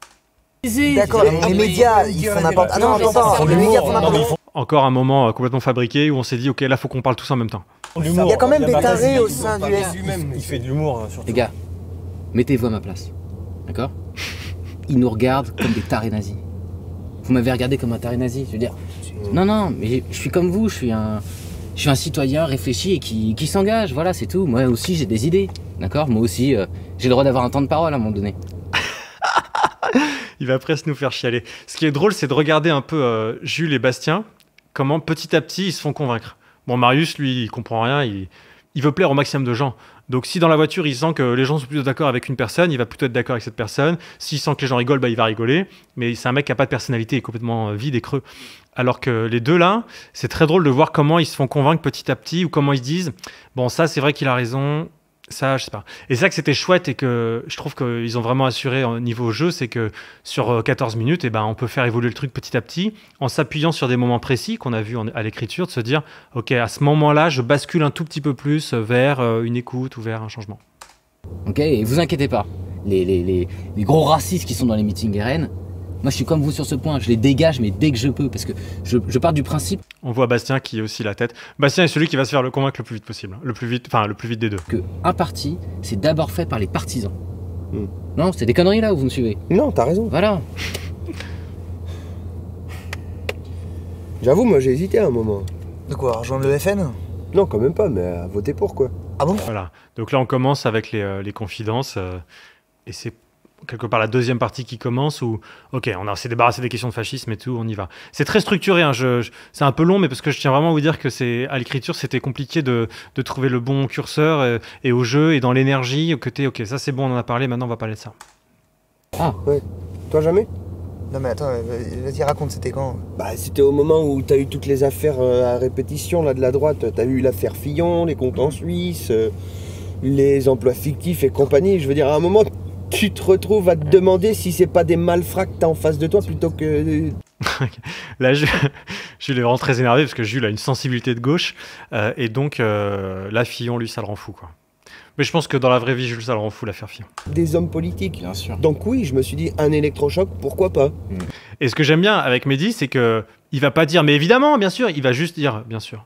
D'accord, les, médias, ils font n'importe Ah non, attends, les médias font n'importe Encore un moment euh, complètement fabriqué où on s'est dit, ok, là, faut qu'on parle tous en même temps. Il y a quand même des tarés au sein du S. Il fait de l'humour, hein, surtout. Les gars, mettez-vous à ma place. D'accord Ils nous regardent comme des tarés nazis. Vous m'avez regardé comme un taré nazi. Je veux dire, non, non, mais je suis comme vous, je suis un, je suis un citoyen réfléchi et qui, qui s'engage, voilà, c'est tout. Moi aussi, j'ai des idées, d'accord Moi aussi, euh, j'ai le droit d'avoir un temps de parole à un moment donné. Il va presque nous faire chialer. Ce qui est drôle, c'est de regarder un peu euh, Jules et Bastien, comment petit à petit, ils se font convaincre. Bon, Marius, lui, il comprend rien, il, il veut plaire au maximum de gens. Donc si dans la voiture, il sent que les gens sont plutôt d'accord avec une personne, il va plutôt être d'accord avec cette personne. S'il sent que les gens rigolent, bah, il va rigoler. Mais c'est un mec qui n'a pas de personnalité, il est complètement euh, vide et creux. Alors que les deux là, c'est très drôle de voir comment ils se font convaincre petit à petit ou comment ils se disent, bon ça c'est vrai qu'il a raison, ça, je sais pas. Et ça que c'était chouette et que je trouve qu'ils ont vraiment assuré au niveau jeu, c'est que sur 14 euh, minutes, eh ben, on peut faire évoluer le truc petit à petit en s'appuyant sur des moments précis qu'on a vu à l'écriture, de se dire, ok, à ce moment-là, je bascule un tout petit peu plus vers euh, une écoute ou vers un changement. Ok, et vous inquiétez pas, les, les gros racistes qui sont dans les meetings RN, moi, je suis comme vous sur ce point. Je les dégage, mais dès que je peux, parce que je, pars du principe. On voit Bastien qui est aussi la tête. Bastien est celui qui va se faire le convaincre le plus vite possible. Hein. Le plus vite, enfin, le plus vite des deux. Que un parti, c'est d'abord fait par les partisans. Hmm. Non, c'est des conneries là où vous me suivez. Non, t'as raison. Voilà. J'avoue, moi, j'ai hésité à un moment. De quoi Rejoindre le FN Non, quand même pas, mais à voter pour quoi. Ah bon Voilà. Donc là, on commence avec les, euh, confidences. Euh, et c'est quelque part la deuxième partie qui commence où, ok, on s'est débarrassé des questions de fascisme et tout, on y va. C'est très structuré, hein, c'est un peu long, mais parce que je tiens vraiment à vous dire que c'est à l'écriture, c'était compliqué de, de, trouver le bon curseur euh, et, au jeu et dans l'énergie, au côté ok, ça c'est bon, on en a parlé, maintenant on va parler de ça. Ah, ouais. Toi jamais non mais attends, vas-y raconte, c'était quand Bah c'était au moment où t'as eu toutes les affaires euh, à répétition là de la droite. T'as eu l'affaire Fillon, les comptes en Suisse, euh, les emplois fictifs et compagnie. Je veux dire, à un moment, tu te retrouves à te demander si c'est pas des malfrats t'as en face de toi plutôt que. Là, je... Jules est vraiment très énervé parce que Jules a une sensibilité de gauche. Euh, et donc, euh, la là, Fillon, lui, ça le rend fou, quoi. Mais je pense que dans la vraie vie, Jules, ça le rend fou, l'affaire Fillon. Des hommes politiques. Bien sûr. Donc, oui, je me suis dit, un électrochoc, pourquoi pas mm. Et ce que j'aime bien avec Mehdi, c'est que il va pas dire, mais évidemment, bien sûr, il va juste dire, bien sûr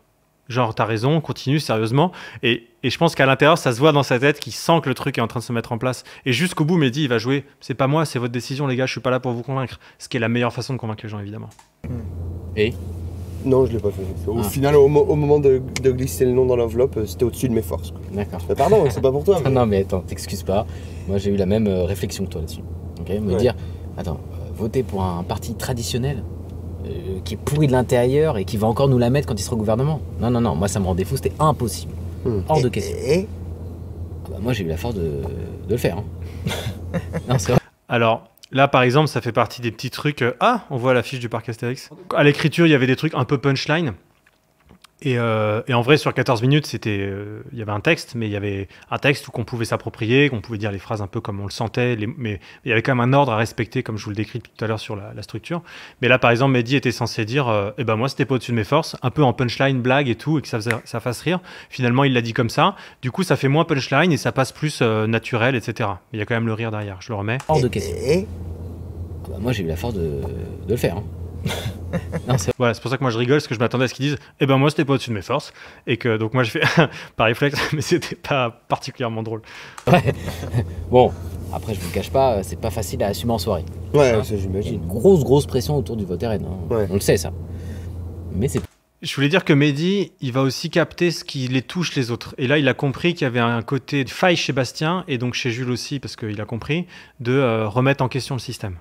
genre t'as raison, continue sérieusement. Et, je pense qu'à l'intérieur, ça se voit dans sa tête qui sent que le truc est en train de se mettre en place. Et jusqu'au bout, Mehdi, il va jouer. C'est pas moi, c'est votre décision, les gars, je suis pas là pour vous convaincre. Ce qui est la meilleure façon de convaincre les gens, évidemment. Hmm. Et non, je l'ai pas fait. Au ah. final, au, moment de, glisser le nom dans l'enveloppe, euh, c'était au-dessus de mes forces. D'accord. pardon, c'est pas pour toi. non, mais attends, t'excuses pas. Moi, j'ai eu la même euh, réflexion que toi là-dessus. Ok, me dire, attends, euh, voter pour un parti traditionnel, euh, qui est pourri de l'intérieur et qui va encore nous la mettre quand il sera au gouvernement. Non, non, non, moi ça me rendait fou, c'était impossible. Hmm. Hors de question. Et, ah bah, moi j'ai eu la force de, le faire. Hein. Alors, Là, par exemple, ça fait partie des petits trucs. Euh, ah, on voit l'affiche du parc Astérix. À l'écriture, il y avait des trucs un peu punchline. Euh, et, en vrai, sur 14 minutes, c'était, euh, il y avait un texte, mais il y avait un texte où qu'on pouvait s'approprier, qu'on pouvait dire les phrases un peu comme on le sentait, mais il y avait quand même un ordre à respecter, comme je vous le décris tout à l'heure sur la, structure. Mais là, par exemple, Mehdi était censé dire, euh, eh ben moi, c'était pas au-dessus de mes forces, un peu en punchline, blague et tout, et que ça, ça fasse rire. Finalement, il l'a dit comme ça. Du coup, ça fait moins punchline et ça passe plus naturel, etc. Il y a quand même le rire derrière. Je le remets. Hors de question. moi, j'ai eu la force de, le faire. Hein. voilà, c'est pour ça que moi je rigole, parce que je m'attendais à ce qu'ils disent Eh ben moi c'était pas au-dessus de mes forces. Et que donc moi j'ai fait par réflexe, mais c'était pas particulièrement drôle. bon, après je vous le cache pas, c'est pas facile à assumer en soirée. Ouais, hein j'imagine. Une grosse, grosse pression autour du vote RN. Hein. On le sait ça. Mais c'est. Je voulais dire que Mehdi, il va aussi capter ce qui les touche les autres. Et là, il a compris qu'il y avait un côté de faille chez Bastien, et donc chez Jules aussi, parce qu'il a compris, de euh, remettre en question le système.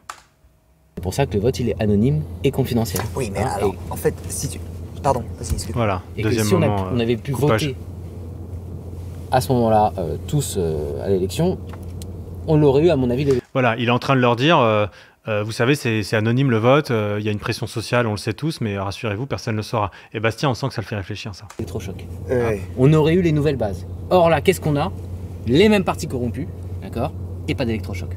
C'est pour ça que le vote, il est anonyme et confidentiel. Oui, mais hein, alors, en fait, si tu... Pardon, vas-y, excuse Voilà, deuxième que si on, avait pu euh, voter à ce moment-là, euh, tous euh, à l'élection, on l'aurait eu, à mon avis. Voilà, il est en train de leur dire... vous savez, c'est anonyme le vote, il y a une pression sociale, on le sait tous, mais rassurez-vous, personne ne le saura. Et Bastien, on sent que ça le fait réfléchir, ça. C'est trop ah. On aurait eu les nouvelles bases. Or là, qu'est-ce qu'on a Les mêmes partis corrompus, d'accord Et pas d'électrochoc.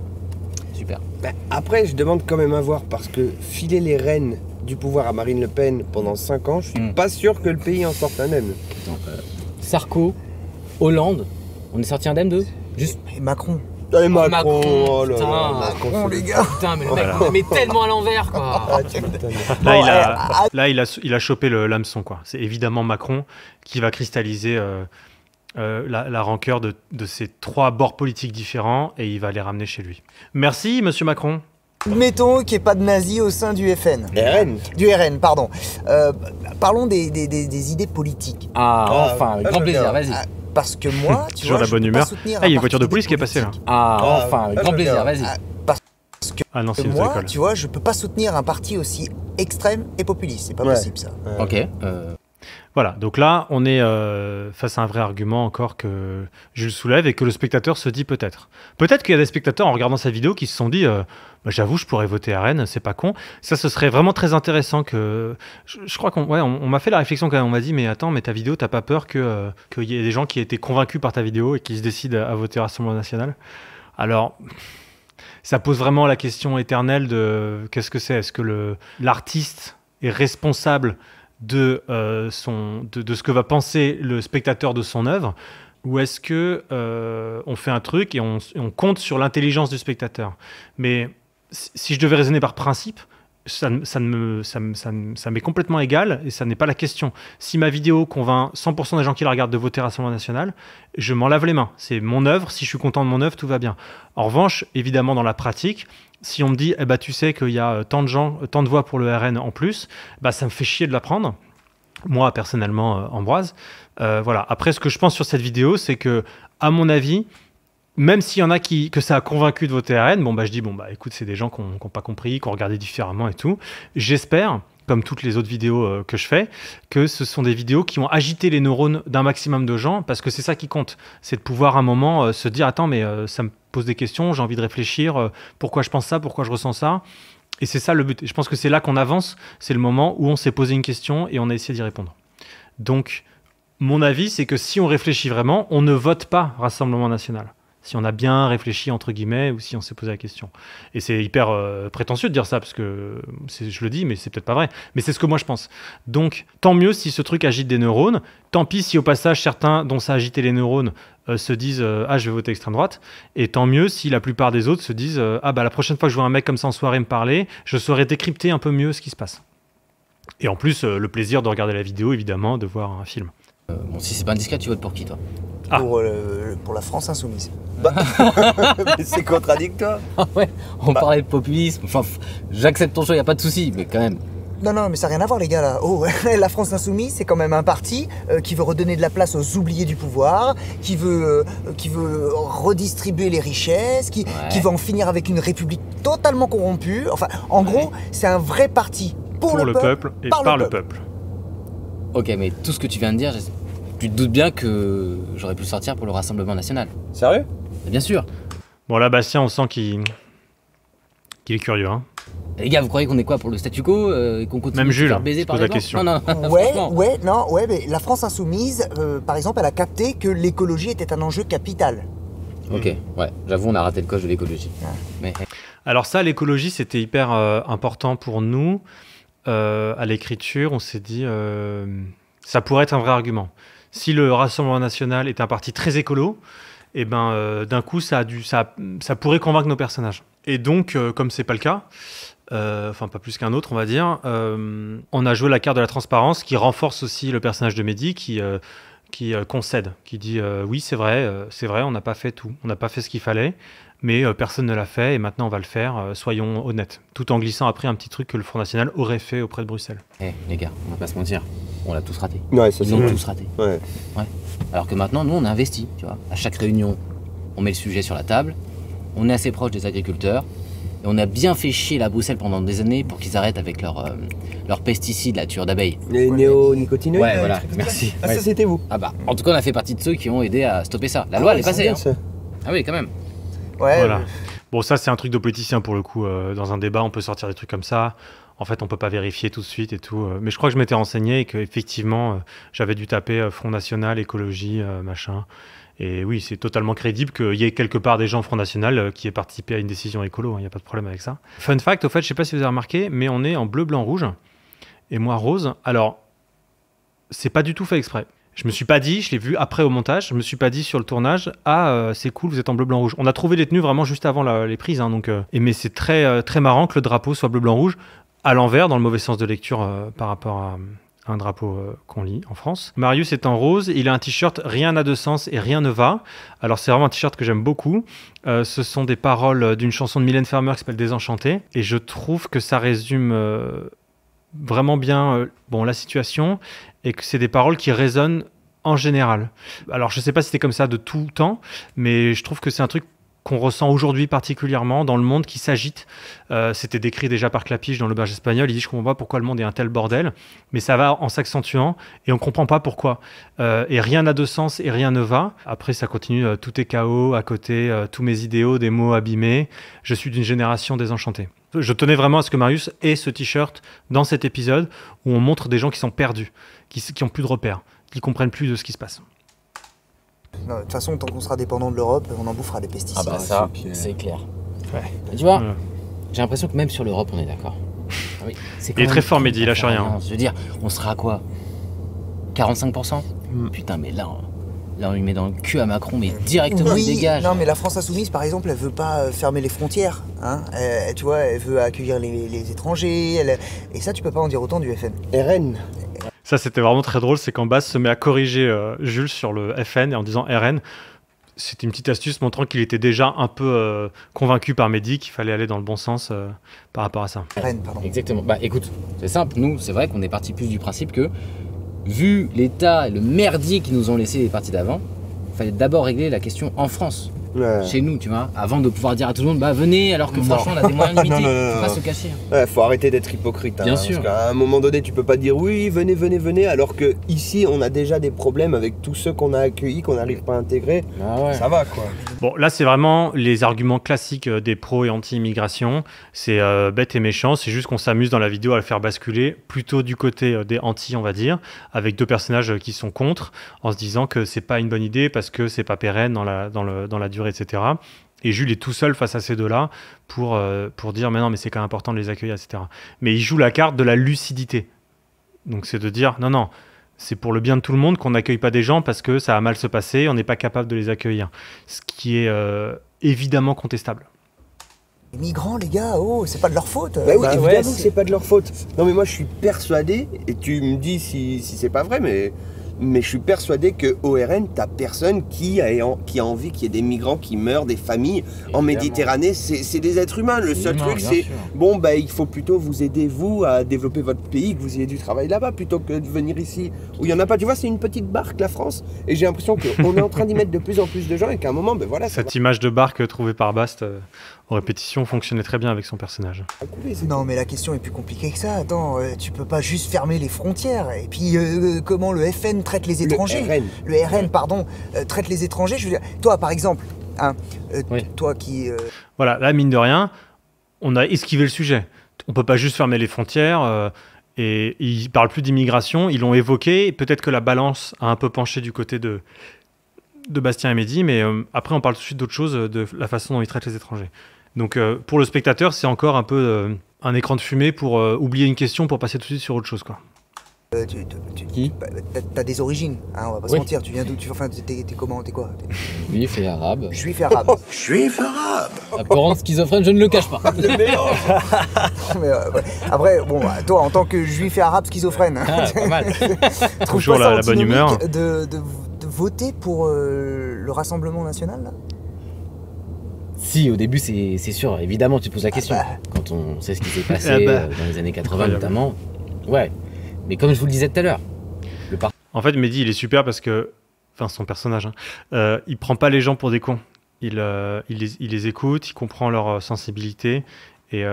Bah, après, je demande quand même à voir parce que filer les rênes du pouvoir à Marine Le Pen pendant 5 ans, je suis hmm. pas sûr que le pays en sorte un Euh... Sarko, Hollande, on est sorti indemne d'eux Juste. Macron. Macron, oh putain, Macron, les gars. Putain, mais le oh mec, on met tellement à l'envers, quoi. Ah, là, il a, là, il a, il a chopé l'hameçon, quoi. C'est évidemment Macron qui va cristalliser euh, euh, la, la, rancœur de, ces trois bords politiques différents et il va les ramener chez lui. Merci, monsieur Macron. Mettons qu'il n'y ait pas de nazis au sein du FN. RN. Du RN, pardon. Euh, parlons des, idées politiques. Ah, ah enfin, grand plaisir, vas-y. Ah, parce que moi, tu Toujours vois, la bonne humeur. Ah, il y a une voiture de police qui est passée là. Ah, ah, enfin, grand plaisir, vas-y. Parce que ah non, moi, tu vois, je peux pas soutenir un parti aussi extrême et populiste. C'est pas possible ça. Ok. Euh... Voilà, donc là, on est euh, face à un vrai argument encore que le soulève et que le spectateur se dit peut-être. Peut-être qu'il y a des spectateurs en regardant sa vidéo qui se sont dit euh, bah, j'avoue, je pourrais voter à Rennes, c'est pas con. Ça, ce serait vraiment très intéressant que. Je, crois qu'on on, m'a fait la réflexion quand même. On m'a dit mais attends, mais ta vidéo, t'as pas peur qu'il euh, y ait des gens qui aient été convaincus par ta vidéo et qui se décident à voter Rassemblement national Alors ça pose vraiment la question éternelle de qu'est-ce que c'est Est-ce que l'artiste est responsable de, euh, son, de, ce que va penser le spectateur de son œuvre ou est-ce que euh, on fait un truc et on compte sur l'intelligence du spectateur Mais si je devais raisonner par principe, ça, me, ça, m'est complètement égal et ça n'est pas la question. Si ma vidéo convainc 100% des gens qui la regardent de voter à Rassemblement National, je m'en lave les mains. C'est mon œuvre. Si je suis content de mon œuvre, tout va bien. En revanche, évidemment, dans la pratique, si on me dit, eh bah, tu sais qu'il y a euh, tant de gens, euh, tant de voix pour le RN en plus, bah, ça me fait chier de la prendre. Moi, personnellement, euh, Ambroise. voilà. Après, ce que je pense sur cette vidéo, c'est que, à mon avis, même s'il y en a qui, que ça a convaincu de voter RN, bon, bah, je dis, bon, bah, écoute, c'est des gens qui n'ont pas compris, qui ont regardé différemment et tout. J'espère, comme toutes les autres vidéos euh, que je fais, que ce sont des vidéos qui ont agité les neurones d'un maximum de gens, parce que c'est ça qui compte. C'est de pouvoir à un moment euh, se dire, attends, mais euh, ça me pose des questions, j'ai envie de réfléchir, pourquoi je pense ça, pourquoi je ressens ça. Et c'est ça le but. je pense que c'est là qu'on avance, c'est le moment où on s'est posé une question et on a essayé d'y répondre. Donc, mon avis, c'est que si on réfléchit vraiment, on ne vote pas Rassemblement national si on a bien réfléchi, entre guillemets, ou si on s'est posé la question. Et c'est hyper euh, prétentieux de dire ça, parce que je le dis, mais c'est peut-être pas vrai. Mais c'est ce que moi je pense. Donc, tant mieux si ce truc agite des neurones. Tant pis si au passage, certains dont ça agitait les neurones euh, se disent euh, Ah, je vais voter extrême droite. Et tant mieux si la plupart des autres se disent Ah, bah la prochaine fois que je vois un mec comme ça en soirée me parler, je saurais décrypter un peu mieux ce qui se passe. Et en plus, le plaisir de regarder la vidéo, évidemment, de voir un film. bon, si c'est pas indiscret, tu votes pour qui, toi ah. Euh, pour, la France insoumise. Bah, c'est contradictoire. Ah on bah. parlait de populisme. j'accepte ton choix, il n'y a pas de souci, mais quand même. Non, non, mais ça n'a rien à voir, les gars, là. Oh, la France Insoumise, c'est quand même un parti euh, qui veut redonner de la place aux oubliés du pouvoir, qui veut, euh, qui veut redistribuer les richesses, qui, va veut en finir avec une république totalement corrompue. Enfin, en gros, c'est un vrai parti pour, pour le, peuple, et par, le, peuple. le Ok, mais tout ce que tu viens de dire, tu te doutes bien que j'aurais pu sortir pour le Rassemblement National. Sérieux Bien sûr. Bon là, Bastien, on sent qu'il est curieux. Hein. Les gars, vous croyez qu'on est quoi pour le statu quo euh, qu'on coûte Même Jules, baiser par la question. Non, non, ouais, ouais, non, ouais, mais la France insoumise, euh, par exemple, elle a capté que l'écologie était un enjeu capital. Ok, ouais, j'avoue, on a raté le coche de l'écologie. Mais... Alors ça, l'écologie, c'était hyper euh, important pour nous. à l'écriture, on s'est dit, ça pourrait être un vrai argument si le Rassemblement national est un parti très écolo, et eh ben euh, d'un coup ça a dû, ça, ça pourrait convaincre nos personnages. Et donc euh, comme c'est pas le cas, euh, enfin pas plus qu'un autre on va dire, on a joué la carte de la transparence qui renforce aussi le personnage de Mehdi qui qui concède, qui dit oui c'est vrai, c'est vrai on n'a pas fait tout, on n'a pas fait ce qu'il fallait, mais euh, personne ne l'a fait et maintenant on va le faire, euh, soyons honnêtes. Tout en glissant après un petit truc que le Front National aurait fait auprès de Bruxelles. Eh les gars, on va pas se mentir, on l'a tous raté. Ouais, Ils ont tous raté. Ouais. ouais. Alors que maintenant, nous on investi, tu vois. À chaque réunion, on met le sujet sur la table, on est assez proche des agriculteurs, et on a bien fait chier la Bruxelles pendant des années pour qu'ils arrêtent avec leurs euh, pesticides, la tueur d'abeilles. Les néonicotinoïdes Ouais, voilà, merci. Ah, ça, c'était vous. Ah bah, en tout cas, on a fait partie de ceux qui ont aidé à stopper ça. La loi, ah elle est passée. Hein. Ah oui, quand même. Bon, ça, c'est un truc de politicien pour le coup. Euh, dans un débat, on peut sortir des trucs comme ça. En fait, on peut pas vérifier tout de suite et tout. Euh. Mais je crois que je m'étais renseigné et qu'effectivement, euh, j'avais dû taper Front National, écologie, machin. Et oui, c'est totalement crédible qu'il y ait quelque part des gens Front National qui aient participé à une décision écolo, il hein, n'y a pas de problème avec ça. Fun fact, au fait, je sais pas si vous avez remarqué, mais on est en bleu, blanc, rouge, et moi rose. Alors, c'est pas du tout fait exprès. Je me suis pas dit, je l'ai vu après au montage, je me suis pas dit sur le tournage, ah euh, c'est cool, vous êtes en bleu blanc rouge. On a trouvé les tenues vraiment juste avant les prises, hein, donc. Euh, mais c'est très euh, très marrant que le drapeau soit bleu blanc rouge à l'envers dans le mauvais sens de lecture par rapport à, un drapeau qu'on lit en France. Marius est en rose, il a un t-shirt Rien n'a de sens et rien ne va. Alors c'est vraiment un t-shirt que j'aime beaucoup. ce sont des paroles d'une chanson de Mylène Farmer qui s'appelle Désenchanté. Et je trouve que ça résume vraiment bien bon, la situation et que c'est des paroles qui résonnent en général. Alors je sais pas si c'était comme ça de tout temps, mais je trouve que c'est un truc qu'on ressent aujourd'hui particulièrement dans le monde qui s'agite. Euh, c'était décrit déjà par Clapiche dans l'auberge espagnole. Il dit Je comprends pas pourquoi le monde est un tel bordel, mais ça va en s'accentuant et on comprend pas pourquoi. Euh, et rien n'a de sens et rien ne va. Après, ça continue euh, Tout est chaos à côté, tous mes idéaux, des mots abîmés. Je suis d'une génération désenchantée. Je tenais vraiment à ce que Marius ait ce t-shirt dans cet épisode où on montre des gens qui sont perdus, qui, qui ont plus de repères, qui comprennent plus de ce qui se passe de toute façon, tant qu'on sera dépendant de l'Europe, on en bouffera des pesticides. Ah bah ah, ça, c'est clair. Ouais. Tu vois, j'ai l'impression que même sur l'Europe, on est d'accord. Ah il est très fort, Mehdi, il lâche rien. Je veux dire, on sera à quoi 45% mm. Putain, mais là, on, là, on lui met dans le cul à Macron, mais directement, il dégage. Non, mais la France Insoumise, par exemple, elle veut pas euh, fermer les frontières. Hein tu vois, elle veut accueillir les, les étrangers. Elle... Et ça, tu peux pas en dire autant du FN. RN. Ça, c'était vraiment très drôle. C'est qu'en bas, se met à corriger euh, Jules sur le FN et en disant RN. C'était une petite astuce montrant qu'il était déjà un peu euh, convaincu par Mehdi qu'il fallait aller dans le bon sens euh, par rapport à ça. RN, pardon. Exactement. Bah écoute, c'est simple. Nous, c'est vrai qu'on est parti plus du principe que, vu l'état et le merdier qu'ils nous ont laissé les parties d'avant, il fallait d'abord régler la question en France chez nous, tu vois, avant de pouvoir dire à tout le monde, bah venez, alors que franchement on a des moyens limités, faut pas se cacher. Hein. Ouais, faut arrêter d'être hypocrite. Hein, Bien sûr. Parce à un moment donné, tu peux pas dire oui, venez, venez, venez, alors que ici on a déjà des problèmes avec tous ceux qu'on a accueillis, qu'on n'arrive pas à intégrer. Ah Ça va quoi. Bon, là c'est vraiment les arguments classiques euh, des pros et anti-immigration. C'est euh, bête et méchant, c'est juste qu'on s'amuse dans la vidéo à le faire basculer plutôt du côté euh, des anti, on va dire, avec deux personnages qui sont contre, en se disant que c'est pas une bonne idée parce que c'est pas pérenne dans la, dans la durée etc. Et Jules est tout seul face à ces deux-là pour, euh, pour dire mais non, mais c'est quand même important de les accueillir, etc. Mais il joue la carte de la lucidité. Donc c'est de dire non, non, c'est pour le bien de tout le monde qu'on n'accueille pas des gens parce que ça a mal se passer, on n'est pas capable de les accueillir. Ce qui est euh, évidemment contestable. Les migrants, les gars, oh, c'est pas de leur faute. Ah bah oui, c'est pas de leur faute. Non, mais moi je suis persuadé, et tu me dis si, si c'est pas vrai, mais mais je suis persuadé que ORN, t'as personne qui a, qui a envie qu'il y ait des migrants qui meurent, des familles en Méditerranée. C'est des êtres humains. Le seul truc, c'est bon, bah, il faut plutôt vous aider, vous, à développer votre pays, que vous ayez du travail là-bas, plutôt que de venir ici où il n'y en a pas. Tu vois, c'est une petite barque, la France. Et j'ai l'impression qu'on est en train d'y mettre de plus en plus de gens et qu'à un moment, ben voilà. Cette image de barque trouvée par Bast euh, en répétition fonctionnait très bien avec son personnage. Non, mais la question est plus compliquée que ça. Attends, euh, tu peux pas juste fermer les frontières. Et puis, euh, comment le FN traite les étrangers. Le RN, pardon, euh, traite les étrangers. Je veux dire, toi, par exemple, hein, euh, toi qui. Euh, voilà, là, mine de rien, on a esquivé le sujet. On peut pas juste fermer les frontières. et ils parlent plus d'immigration. Ils l'ont évoqué. Peut-être que la balance a un peu penché du côté de de Bastien et Mehdi, mais après on parle tout de suite d'autre chose, de la façon dont ils traitent les étrangers. Donc pour le spectateur, c'est encore un peu un écran de fumée pour oublier une question pour passer tout de suite sur autre chose. Quoi. Euh, tu, Qui bah, T'as des origines, hein, on va pas se mentir. Tu viens d'où tu, Enfin, t'es comment T'es quoi Juif et arabe. Juif et arabe. Juif arabe Apparence schizophrène, je ne le cache pas. Mais, euh, Après, bon, bah, toi, en tant que juif et arabe schizophrène, hein. ah, pas mal. toujours la, bonne humeur. De, de, de, voter pour euh, le Rassemblement national si, au début, c'est sûr. Évidemment, tu poses la ah question. Bah. Quand on sait ce qui s'est passé ah dans les années 80, notamment. Ouais, mais comme je vous le disais tout à l'heure, le En fait, Mehdi, il est super parce que, enfin, son personnage, hein, euh, il prend pas les gens pour des cons. Il, euh, il, les, écoute, il comprend leur euh, sensibilité. Et,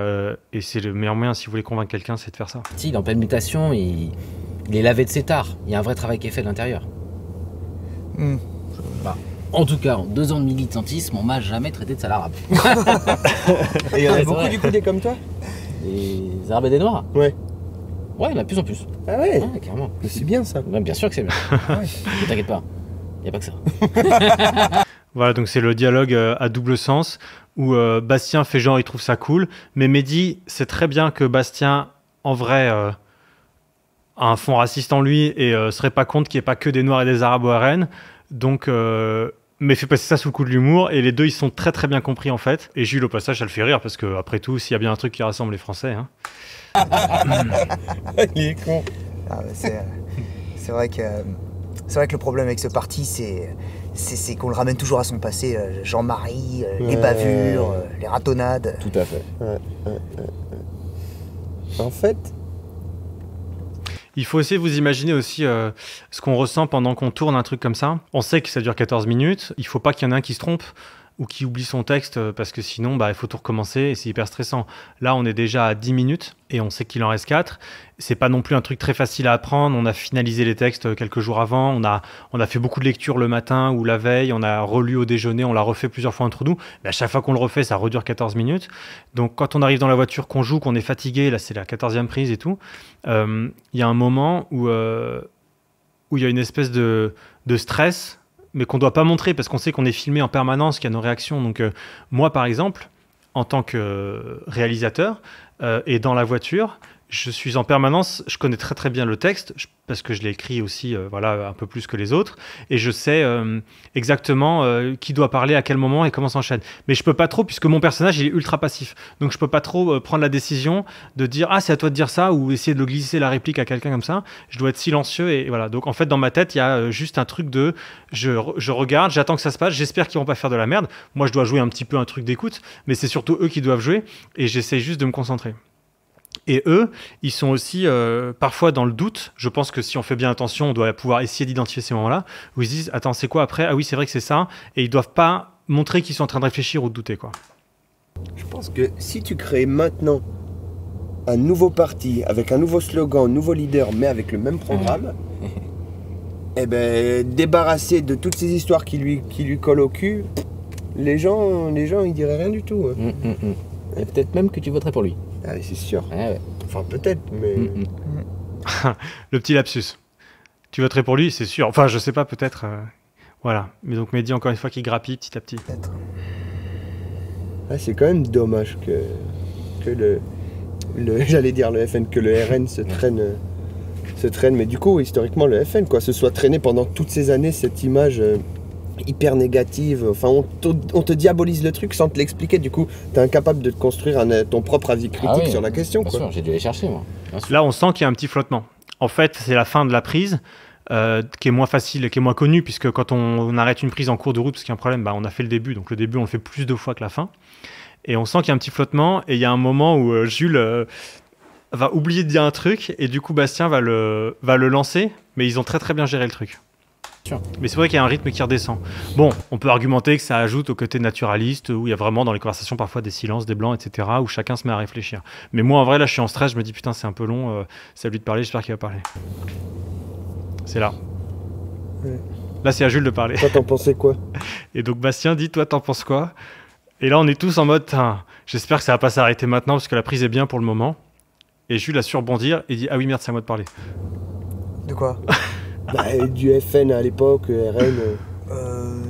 c'est le meilleur moyen, si vous voulez convaincre quelqu'un, c'est de faire ça. Si, il est en pleine mutation, il, il est lavé de ses tards, Il y a un vrai travail qui est fait de l'intérieur. Hmm. Bah, en tout cas, en deux ans de militantisme, on m'a jamais traité de salarabe. et il y en a beaucoup du coup des comme toi Des arabes et des noirs Ouais. Ouais, il y en a de plus en plus. Ah ouais carrément. c'est bien ça. bien sûr que c'est bien. Ah ne t'inquiète pas, il n'y a pas que ça. voilà, donc c'est le dialogue euh, à double sens où euh, Bastien fait genre il trouve ça cool, mais Mehdi sait très bien que Bastien, en vrai, euh, a un fond raciste en lui et ne serait pas compte qu'il n'y ait pas que des Noirs et des Arabes au rennes Donc mais fait passer ça sous le coup de l'humour. Et les deux, ils sont très très bien compris en fait. Et Jules, au passage, ça le fait rire parce que, après tout, s'il y a bien un truc qui rassemble les Français. Hein... Il est con. Ah, euh, c'est vrai que. C'est vrai que le problème avec ce parti, c'est qu'on le ramène toujours à son passé. Euh, Jean-Marie, euh, les bavures, les ratonnades. Tout à fait. En fait, il faut essayer de vous imaginer aussi euh, ce qu'on ressent pendant qu'on tourne un truc comme ça. On sait que ça dure 14 minutes, il faut pas qu'il y en ait un qui se trompe ou qui oublie son texte euh, parce que sinon bah, il faut tout recommencer et c'est hyper stressant. Là, on est déjà à 10 minutes et on sait qu'il en reste 4. C'est pas non plus un truc très facile à apprendre. On a finalisé les textes euh, quelques jours avant, on a, on a fait beaucoup de lectures le matin ou la veille, on a relu au déjeuner, on l'a refait plusieurs fois entre nous. Mais à chaque fois qu'on le refait, ça redure 14 minutes. Donc quand on arrive dans la voiture, qu'on joue, qu'on est fatigué, là c'est la 14e prise et tout, euh, il y a un moment où il où y a une espèce de, de stress mais qu'on doit pas montrer parce qu'on sait qu'on est filmé en permanence, qu'il y a nos réactions. Donc, euh, moi, par exemple, en tant que euh, réalisateur, euh, et dans la voiture, je suis en permanence, je connais très très bien le texte parce que je l'ai écrit aussi, euh, voilà, un peu plus que les autres, et je sais euh, exactement euh, qui doit parler à quel moment et comment s'enchaîne. Mais je peux pas trop puisque mon personnage il est ultra passif, donc je peux pas trop prendre la décision de dire ah c'est à toi de dire ça ou essayer de le glisser la réplique à quelqu'un comme ça. Je dois être silencieux et, et voilà. Donc en fait dans ma tête il y a juste un truc de je, je regarde, j'attends que ça se passe, j'espère qu'ils vont pas faire de la merde. Moi je dois jouer un petit peu un truc d'écoute, mais c'est surtout eux qui doivent jouer et j'essaie juste de me concentrer. Et eux, ils sont aussi euh, parfois dans le doute. Je pense que si on fait bien attention, on doit pouvoir essayer d'identifier ces moments-là où ils se disent Attends, c'est quoi après Ah oui, c'est vrai que c'est ça. Et ils doivent pas montrer qu'ils sont en train de réfléchir ou de douter. Quoi. Je pense que si tu crées maintenant un nouveau parti avec un nouveau slogan, un nouveau leader, mais avec le même programme, et eh ben, débarrassé de toutes ces histoires qui lui, qui lui collent au cul, les gens, les gens, ils diraient rien du tout. Hein. Hum, hum, hum. Et peut-être même que tu voterais pour lui. Ah, c'est sûr. Ah enfin, peut-être, mais. Mm, mm. le petit lapsus. Tu voterais pour lui, c'est sûr. Enfin, je sais pas, peut-être. Euh, voilà. Mais donc, Mehdi, encore une fois, qu'il grappille petit à petit. Ah, c'est quand même dommage que, que le. le J'allais dire le FN, que le RN se traîne. se traîne. Mais du coup, historiquement, le FN, quoi, se soit traîné pendant toutes ces années cette image. Euh, hyper négative. Enfin, on, te diabolise le truc sans te l'expliquer. Du coup, tu es incapable de construire euh, ton propre avis critique ah sur la question. Bien sûr, j'ai dû aller chercher, moi. Là, on sent qu'il y a un petit flottement. En fait, c'est la fin de la prise. Euh, qui est moins facile, qui est moins connue, puisque quand on, arrête une prise en cours de route parce qu'il y a un problème, bah, on a fait le début, donc le début on le fait plus de fois que la fin. Et on sent qu'il y a un petit flottement, et il y a un moment où euh, Jules va oublier de dire un truc, et du coup Bastien va le, va le lancer, mais ils ont très très bien géré le truc. Mais c'est vrai qu'il y a un rythme qui redescend. Bon, on peut argumenter que ça ajoute au côté naturaliste, où il y a vraiment dans les conversations parfois des silences, des blancs, etc., où chacun se met à réfléchir. Mais moi, en vrai, là, je suis en stress, je me dis putain, c'est un peu long, euh, c'est à lui de parler, j'espère qu'il va parler. C'est là. Là, c'est à Jules de parler. Toi, t'en pensais quoi Et donc, Bastien dit, toi, t'en penses quoi Et là, on est tous en mode, j'espère que ça va pas s'arrêter maintenant, parce que la prise est bien pour le moment. Et Jules a surbondi et dit, ah oui, merde, c'est à moi de parler. De quoi Bah, du FN à l'époque, euh, RN. Euh. euh...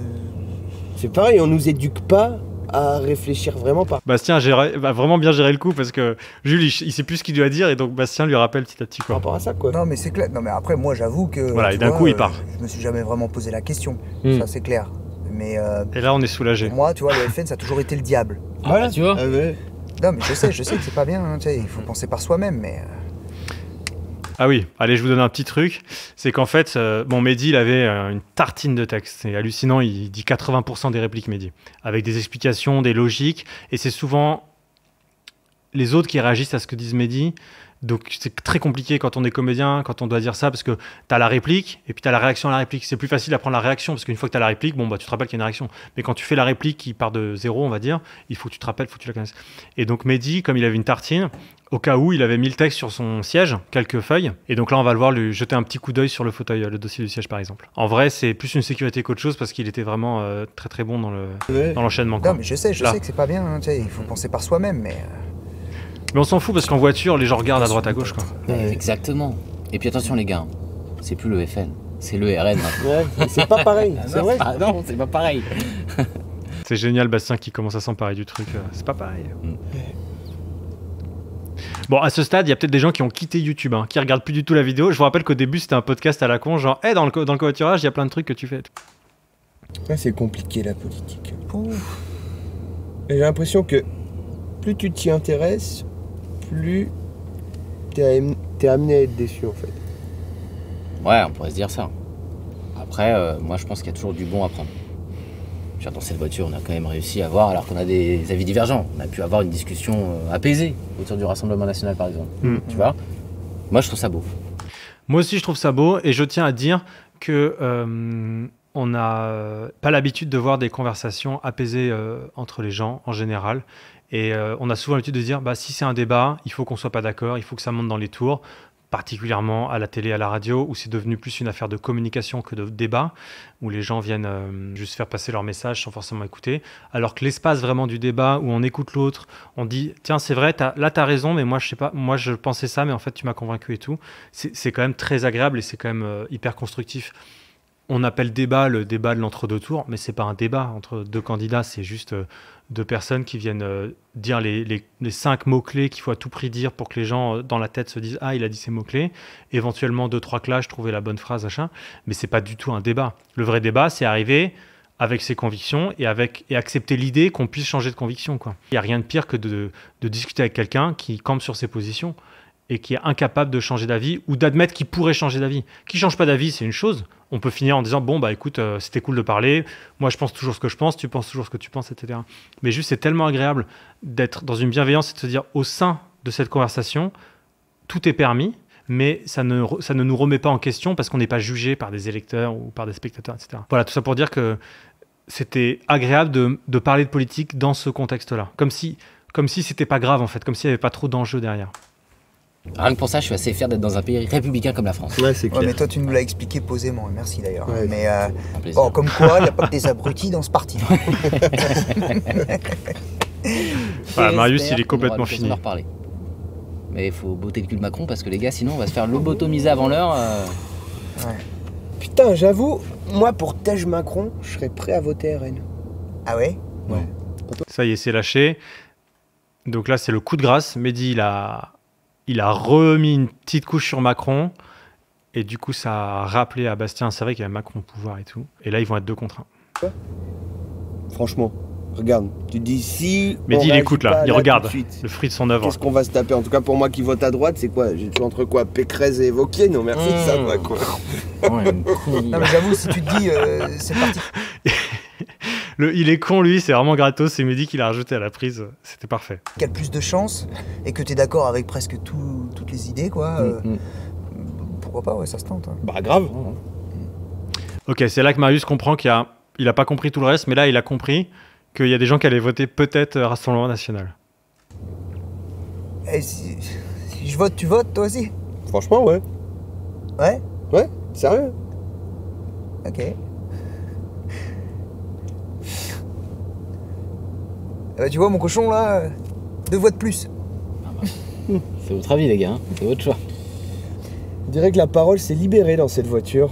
C'est pareil, on nous éduque pas à réfléchir vraiment pas. Bastien a vraiment bien géré le coup parce que Jules, il, sait plus ce qu'il doit dire et donc Bastien lui rappelle petit à petit quoi. Par rapport à ça quoi. Non mais c'est clair. Non mais après moi j'avoue que. Voilà et d'un coup il part. Euh, je me suis jamais vraiment posé la question. Hmm. Ça c'est clair. Mais. Euh, et là on est soulagé. Moi tu vois le FN ça a toujours été le diable. Ah, bah, voilà tu vois. Ah, ouais. Non mais je sais je sais que c'est pas bien. Hein, sais, il faut penser par soi-même mais. Ah oui, allez, je vous donne un petit truc. C'est qu'en fait, euh, bon, Mehdi, il avait euh, une tartine de texte. C'est hallucinant, il dit 80% des répliques, Mehdi, avec des explications, des logiques. Et c'est souvent les autres qui réagissent à ce que disent Mehdi. Donc c'est très compliqué quand on est comédien, quand on doit dire ça, parce que tu as la réplique et puis tu as la réaction à la réplique. C'est plus facile à prendre la réaction, parce qu'une fois que tu as la réplique, bon, bah, tu te rappelles qu'il y a une réaction. Mais quand tu fais la réplique qui part de zéro, on va dire, il faut que tu te rappelles, il faut que tu la connaisses. Et donc Mehdi, comme il avait une tartine, au cas où, il avait mis le texte sur son siège, quelques feuilles. Et donc là, on va le voir lui jeter un petit coup d'œil sur le fauteuil, euh, le dossier du siège par exemple. En vrai, c'est plus une sécurité qu'autre chose, parce qu'il était vraiment euh, très très bon dans Le, Non, mais je sais, je sais c'est pas bien, hein, il faut penser par soi-même, mais. Euh, mais on s'en fout parce qu'en voiture, les gens regardent à droite à gauche quoi. Exactement. Et puis attention les gars, c'est plus le FN, c'est le RN Ouais, c'est pas pareil, ah c'est ah non, c'est pas pareil. c'est génial Bastien qui commence à s'emparer du truc, euh, c'est pas pareil. Mm. Bon, à ce stade, il y a peut-être des gens qui ont quitté YouTube, hein, qui regardent plus du tout la vidéo. Je vous rappelle qu'au début, c'était un podcast à la con, genre, hey, dans le, dans le covoiturage, il y a plein de trucs que tu fais. Ouais, c'est compliqué la politique. J'ai l'impression que plus tu t'y intéresses, lui, t'es amené à être déçu en fait. Ouais, on pourrait se dire ça. Après, euh, moi je pense qu'il y a toujours du bon à prendre. dans cette voiture, on a quand même réussi à voir, alors qu'on a des avis divergents, on a pu avoir une discussion euh, apaisée autour du Rassemblement national par exemple. Mm. Tu vois Moi je trouve ça beau. Moi aussi je trouve ça beau et je tiens à dire que euh, on n'a pas l'habitude de voir des conversations apaisées entre les gens en général. Et euh, on a souvent l'habitude de dire, bah, si c'est un débat, il faut qu'on soit pas d'accord, il faut que ça monte dans les tours, particulièrement à la télé, à la radio, où c'est devenu plus une affaire de communication que de débat, où les gens viennent euh, juste faire passer leur message sans forcément écouter. Alors que l'espace vraiment du débat, où on écoute l'autre, on dit, tiens, c'est vrai, là, tu as raison, mais moi, je sais pas, moi, je pensais ça, mais en fait, tu m'as convaincu et tout. C'est quand même très agréable et c'est quand même euh, hyper constructif on appelle débat le débat de l'entre-deux tours, mais c'est pas un débat entre deux candidats, c'est juste euh, deux personnes qui viennent euh, dire les, cinq mots-clés qu'il faut à tout prix dire pour que les gens euh, dans la tête se disent Ah, il a dit ces mots-clés. Éventuellement, deux, trois clashes, trouver la bonne phrase, machin. Mais c'est pas du tout un débat. Le vrai débat, c'est arriver avec ses convictions et, avec, et accepter l'idée qu'on puisse changer de conviction. Quoi. Il n'y a rien de pire que de, discuter avec quelqu'un qui campe sur ses positions et qui est incapable de changer d'avis ou d'admettre qu'il pourrait changer d'avis. Qui change pas d'avis, c'est une chose on peut finir en disant bon bah écoute euh, c'était cool de parler moi je pense toujours ce que je pense tu penses toujours ce que tu penses etc mais juste c'est tellement agréable d'être dans une bienveillance et de se dire au sein de cette conversation tout est permis mais ça ne, ça ne nous remet pas en question parce qu'on n'est pas jugé par des électeurs ou par des spectateurs, etc. Voilà, tout ça pour dire que c'était agréable de, parler de politique dans ce contexte-là, comme si comme si c'était pas grave en fait, comme s'il n'y avait pas trop d'enjeux derrière. Rien que pour ça, je suis assez fier d'être dans un pays républicain comme la France. Ouais, c'est clair. mais toi, tu nous l'as expliqué posément, merci d'ailleurs. mais euh, oh, comme quoi, il n'y a pas que des abrutis dans ce parti. Marius, il est complètement fini. Mais il faut botter le cul de Macron parce que les gars, sinon, on va se faire lobotomiser avant l'heure. Euh. Putain, j'avoue, moi, pour Tège Macron, je serais prêt à voter RN. Ah ouais Ouais. Ça y est, c'est lâché. Donc là, c'est le coup de grâce. Mehdi, il a il a remis une petite couche sur Macron. Et du coup, ça a rappelé à Bastien, c'est vrai qu'il y avait Macron au pouvoir et tout. Et là, ils vont être deux contre un. Franchement, regarde, tu dis si. Mais dis, il écoute là, il regarde le fruit de son œuvre. Qu'est-ce qu'on va se taper En tout cas, pour moi qui vote à droite, c'est quoi J'ai entre quoi Pécresse et évoqué, Non, merci de ça, hmm. quoi. non, mais j'avoue, si tu te dis, euh, c'est parti il est con, lui, c'est vraiment gratos. C'est midi qu'il a rajouté à la prise. C'était parfait. Qu'il a plus de chance et que tu es d'accord avec presque toutes les idées, quoi. Euh, mm, mm. Pourquoi pas, ouais, ça se tente. Hein. Bah, grave. Ok, c'est là que Marius comprend qu'il a, il pas compris tout le reste, mais là, il a compris qu'il y a des gens qui allaient voter peut-être euh, Rassemblement National. Et si je vote, tu votes, toi aussi Franchement, ouais. Ouais Ouais, sérieux Ok. Eh ben, tu vois, mon cochon, là, deux voix de plus. C'est votre avis, les gars, hein. c'est votre choix. On dirait que la parole s'est libérée dans cette voiture.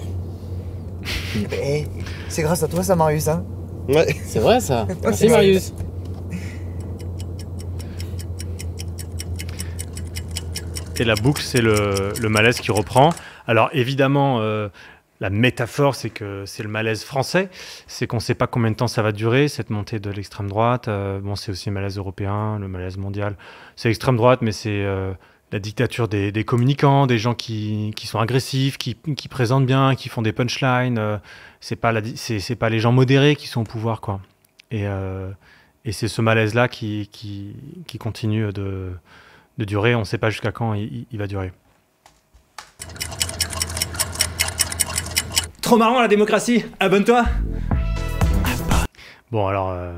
Eh, c'est grâce à toi, ça, Marius, hein Ouais. C'est vrai, ça. Merci, Marius. Et la boucle, c'est le, malaise qui reprend. Alors évidemment, euh, la métaphore, c'est que c'est le malaise français, c'est qu'on ne sait pas combien de temps ça va durer, cette montée de l'extrême droite. Euh, bon, c'est aussi le malaise européen, le malaise mondial. C'est l'extrême droite, mais c'est euh, la dictature des, communicants, des gens qui, sont agressifs, qui, qui, présentent bien, qui font des punchlines. Ce euh, c'est pas pas les gens modérés qui sont au pouvoir, quoi. Et, c'est ce malaise-là qui, qui, continue de, de durer. On ne sait pas jusqu'à quand il va durer. Trop marrant la démocratie, abonne-toi Bon alors, euh,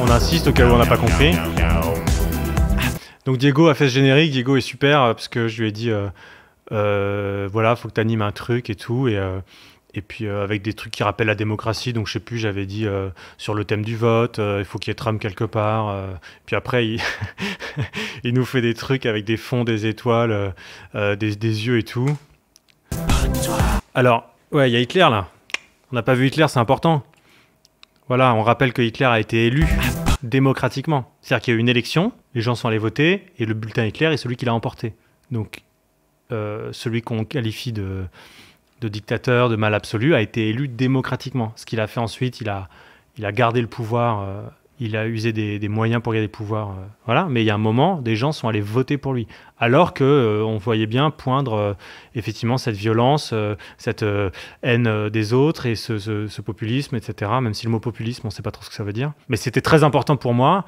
on insiste au cas où on n'a pas compris. Donc Diego a fait ce générique, Diego est super euh, parce que je lui ai dit euh, voilà, faut que tu animes un truc et tout et et puis avec des trucs qui rappellent la démocratie. Donc je sais plus, j'avais dit sur le thème du vote, il faut qu'il y ait Trump quelque part. puis après, il... nous fait des trucs avec des fonds, des étoiles, des, des, yeux et tout. Alors, Ouais, il y a Hitler là. On n'a pas vu Hitler, c'est important. Voilà, on rappelle que Hitler a été élu démocratiquement. C'est-à-dire qu'il y a eu une élection, les gens sont allés voter, et le bulletin Hitler est celui qui l'a emporté. Donc, euh, celui qu'on qualifie de, dictateur, de mal absolu, a été élu démocratiquement. Ce qu'il a fait ensuite, il a, gardé le pouvoir. Euh, il a usé des, moyens pour gagner des pouvoirs. Euh, voilà. Mais il y a un moment, des gens sont allés voter pour lui. Alors que euh, on voyait bien poindre euh, effectivement cette violence, cette haine des autres et ce, ce, populisme, etc. Même si le mot populisme, on ne sait pas trop ce que ça veut dire. Mais c'était très important pour moi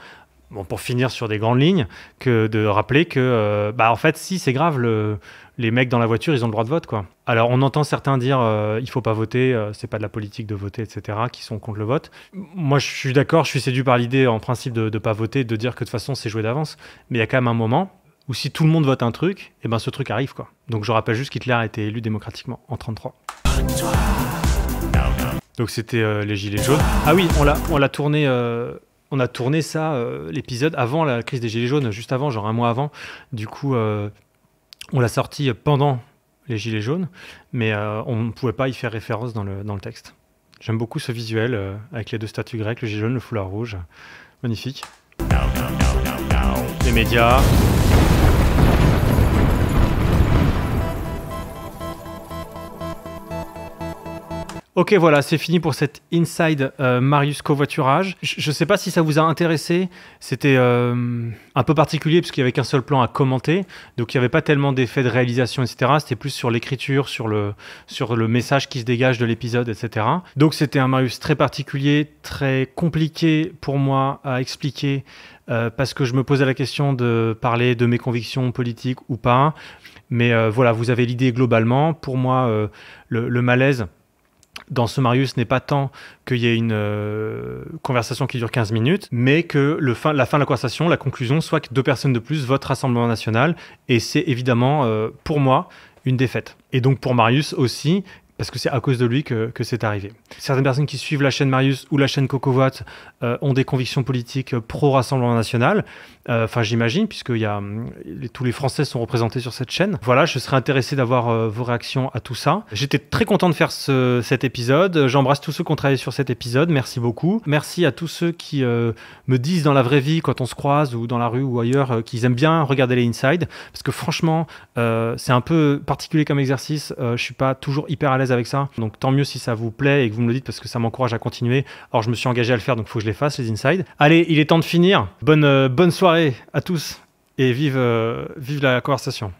bon, pour finir sur des grandes lignes, que de rappeler que, euh, bah, en fait, si c'est grave, le, les mecs dans la voiture, ils ont le droit de vote, quoi. Alors, on entend certains dire, euh, il faut pas voter, euh, c'est pas de la politique de voter, etc., qui sont contre le vote. Moi, je suis d'accord, je suis séduit par l'idée, en principe, de ne pas voter, de dire que de toute façon, c'est joué d'avance. Mais il y a quand même un moment où si tout le monde vote un truc, et eh ben ce truc arrive, quoi. Donc, je rappelle juste qu'Hitler a été élu démocratiquement en 33. Donc, c'était les Gilets jaunes. Ah oui, on l'a tourné on a tourné ça, euh, l'épisode, avant la crise des Gilets jaunes, juste avant, genre un mois avant. Du coup, euh, on l'a sorti pendant les Gilets jaunes, mais euh, on ne pouvait pas y faire référence dans le, dans le texte. J'aime beaucoup ce visuel avec les deux statues grecques, le gilet jaune, le foulard rouge. Magnifique. Les médias. Ok, voilà, c'est fini pour cette Inside euh, Marius covoiturage. Je ne sais pas si ça vous a intéressé. C'était euh, un peu particulier puisqu'il qu'il n'y avait qu'un seul plan à commenter. Donc il n'y avait pas tellement d'effet de réalisation, etc. C'était plus sur l'écriture, sur le, sur le message qui se dégage de l'épisode, etc. Donc c'était un Marius très particulier, très compliqué pour moi à expliquer. Euh, parce que je me posais la question de parler de mes convictions politiques ou pas. Mais voilà, vous avez l'idée globalement. Pour moi, le malaise, dans ce Marius n'est pas tant qu'il y ait une euh, conversation qui dure 15 minutes, mais que la fin de la conversation, la conclusion, soit que deux personnes de plus votent Rassemblement national. Et c'est évidemment, euh, pour moi, une défaite. Et donc pour Marius aussi, parce que c'est à cause de lui que, c'est arrivé. Certaines personnes qui suivent la chaîne Marius ou la chaîne Cocovote euh, ont des convictions politiques pro-Rassemblement national, euh, enfin, j'imagine, puisque hum, tous les Français sont représentés sur cette chaîne. Voilà, je serais intéressé d'avoir euh, vos réactions à tout ça. J'étais très content de faire cet épisode. J'embrasse tous ceux qui ont travaillé sur cet épisode. Merci beaucoup. Merci à tous ceux qui euh, me disent dans la vraie vie, quand on se croise ou dans la rue ou ailleurs, qu'ils aiment bien regarder les inside. Parce que franchement, c'est un peu particulier comme exercice. je suis pas toujours hyper à l'aise avec ça. Donc tant mieux si ça vous plaît et que vous me le dites parce que ça m'encourage à continuer. Or, je me suis engagé à le faire, donc il faut que je les fasse, les inside. Allez, il est temps de finir. Bonne, bonne soirée à tous et vive, euh, vive la conversation.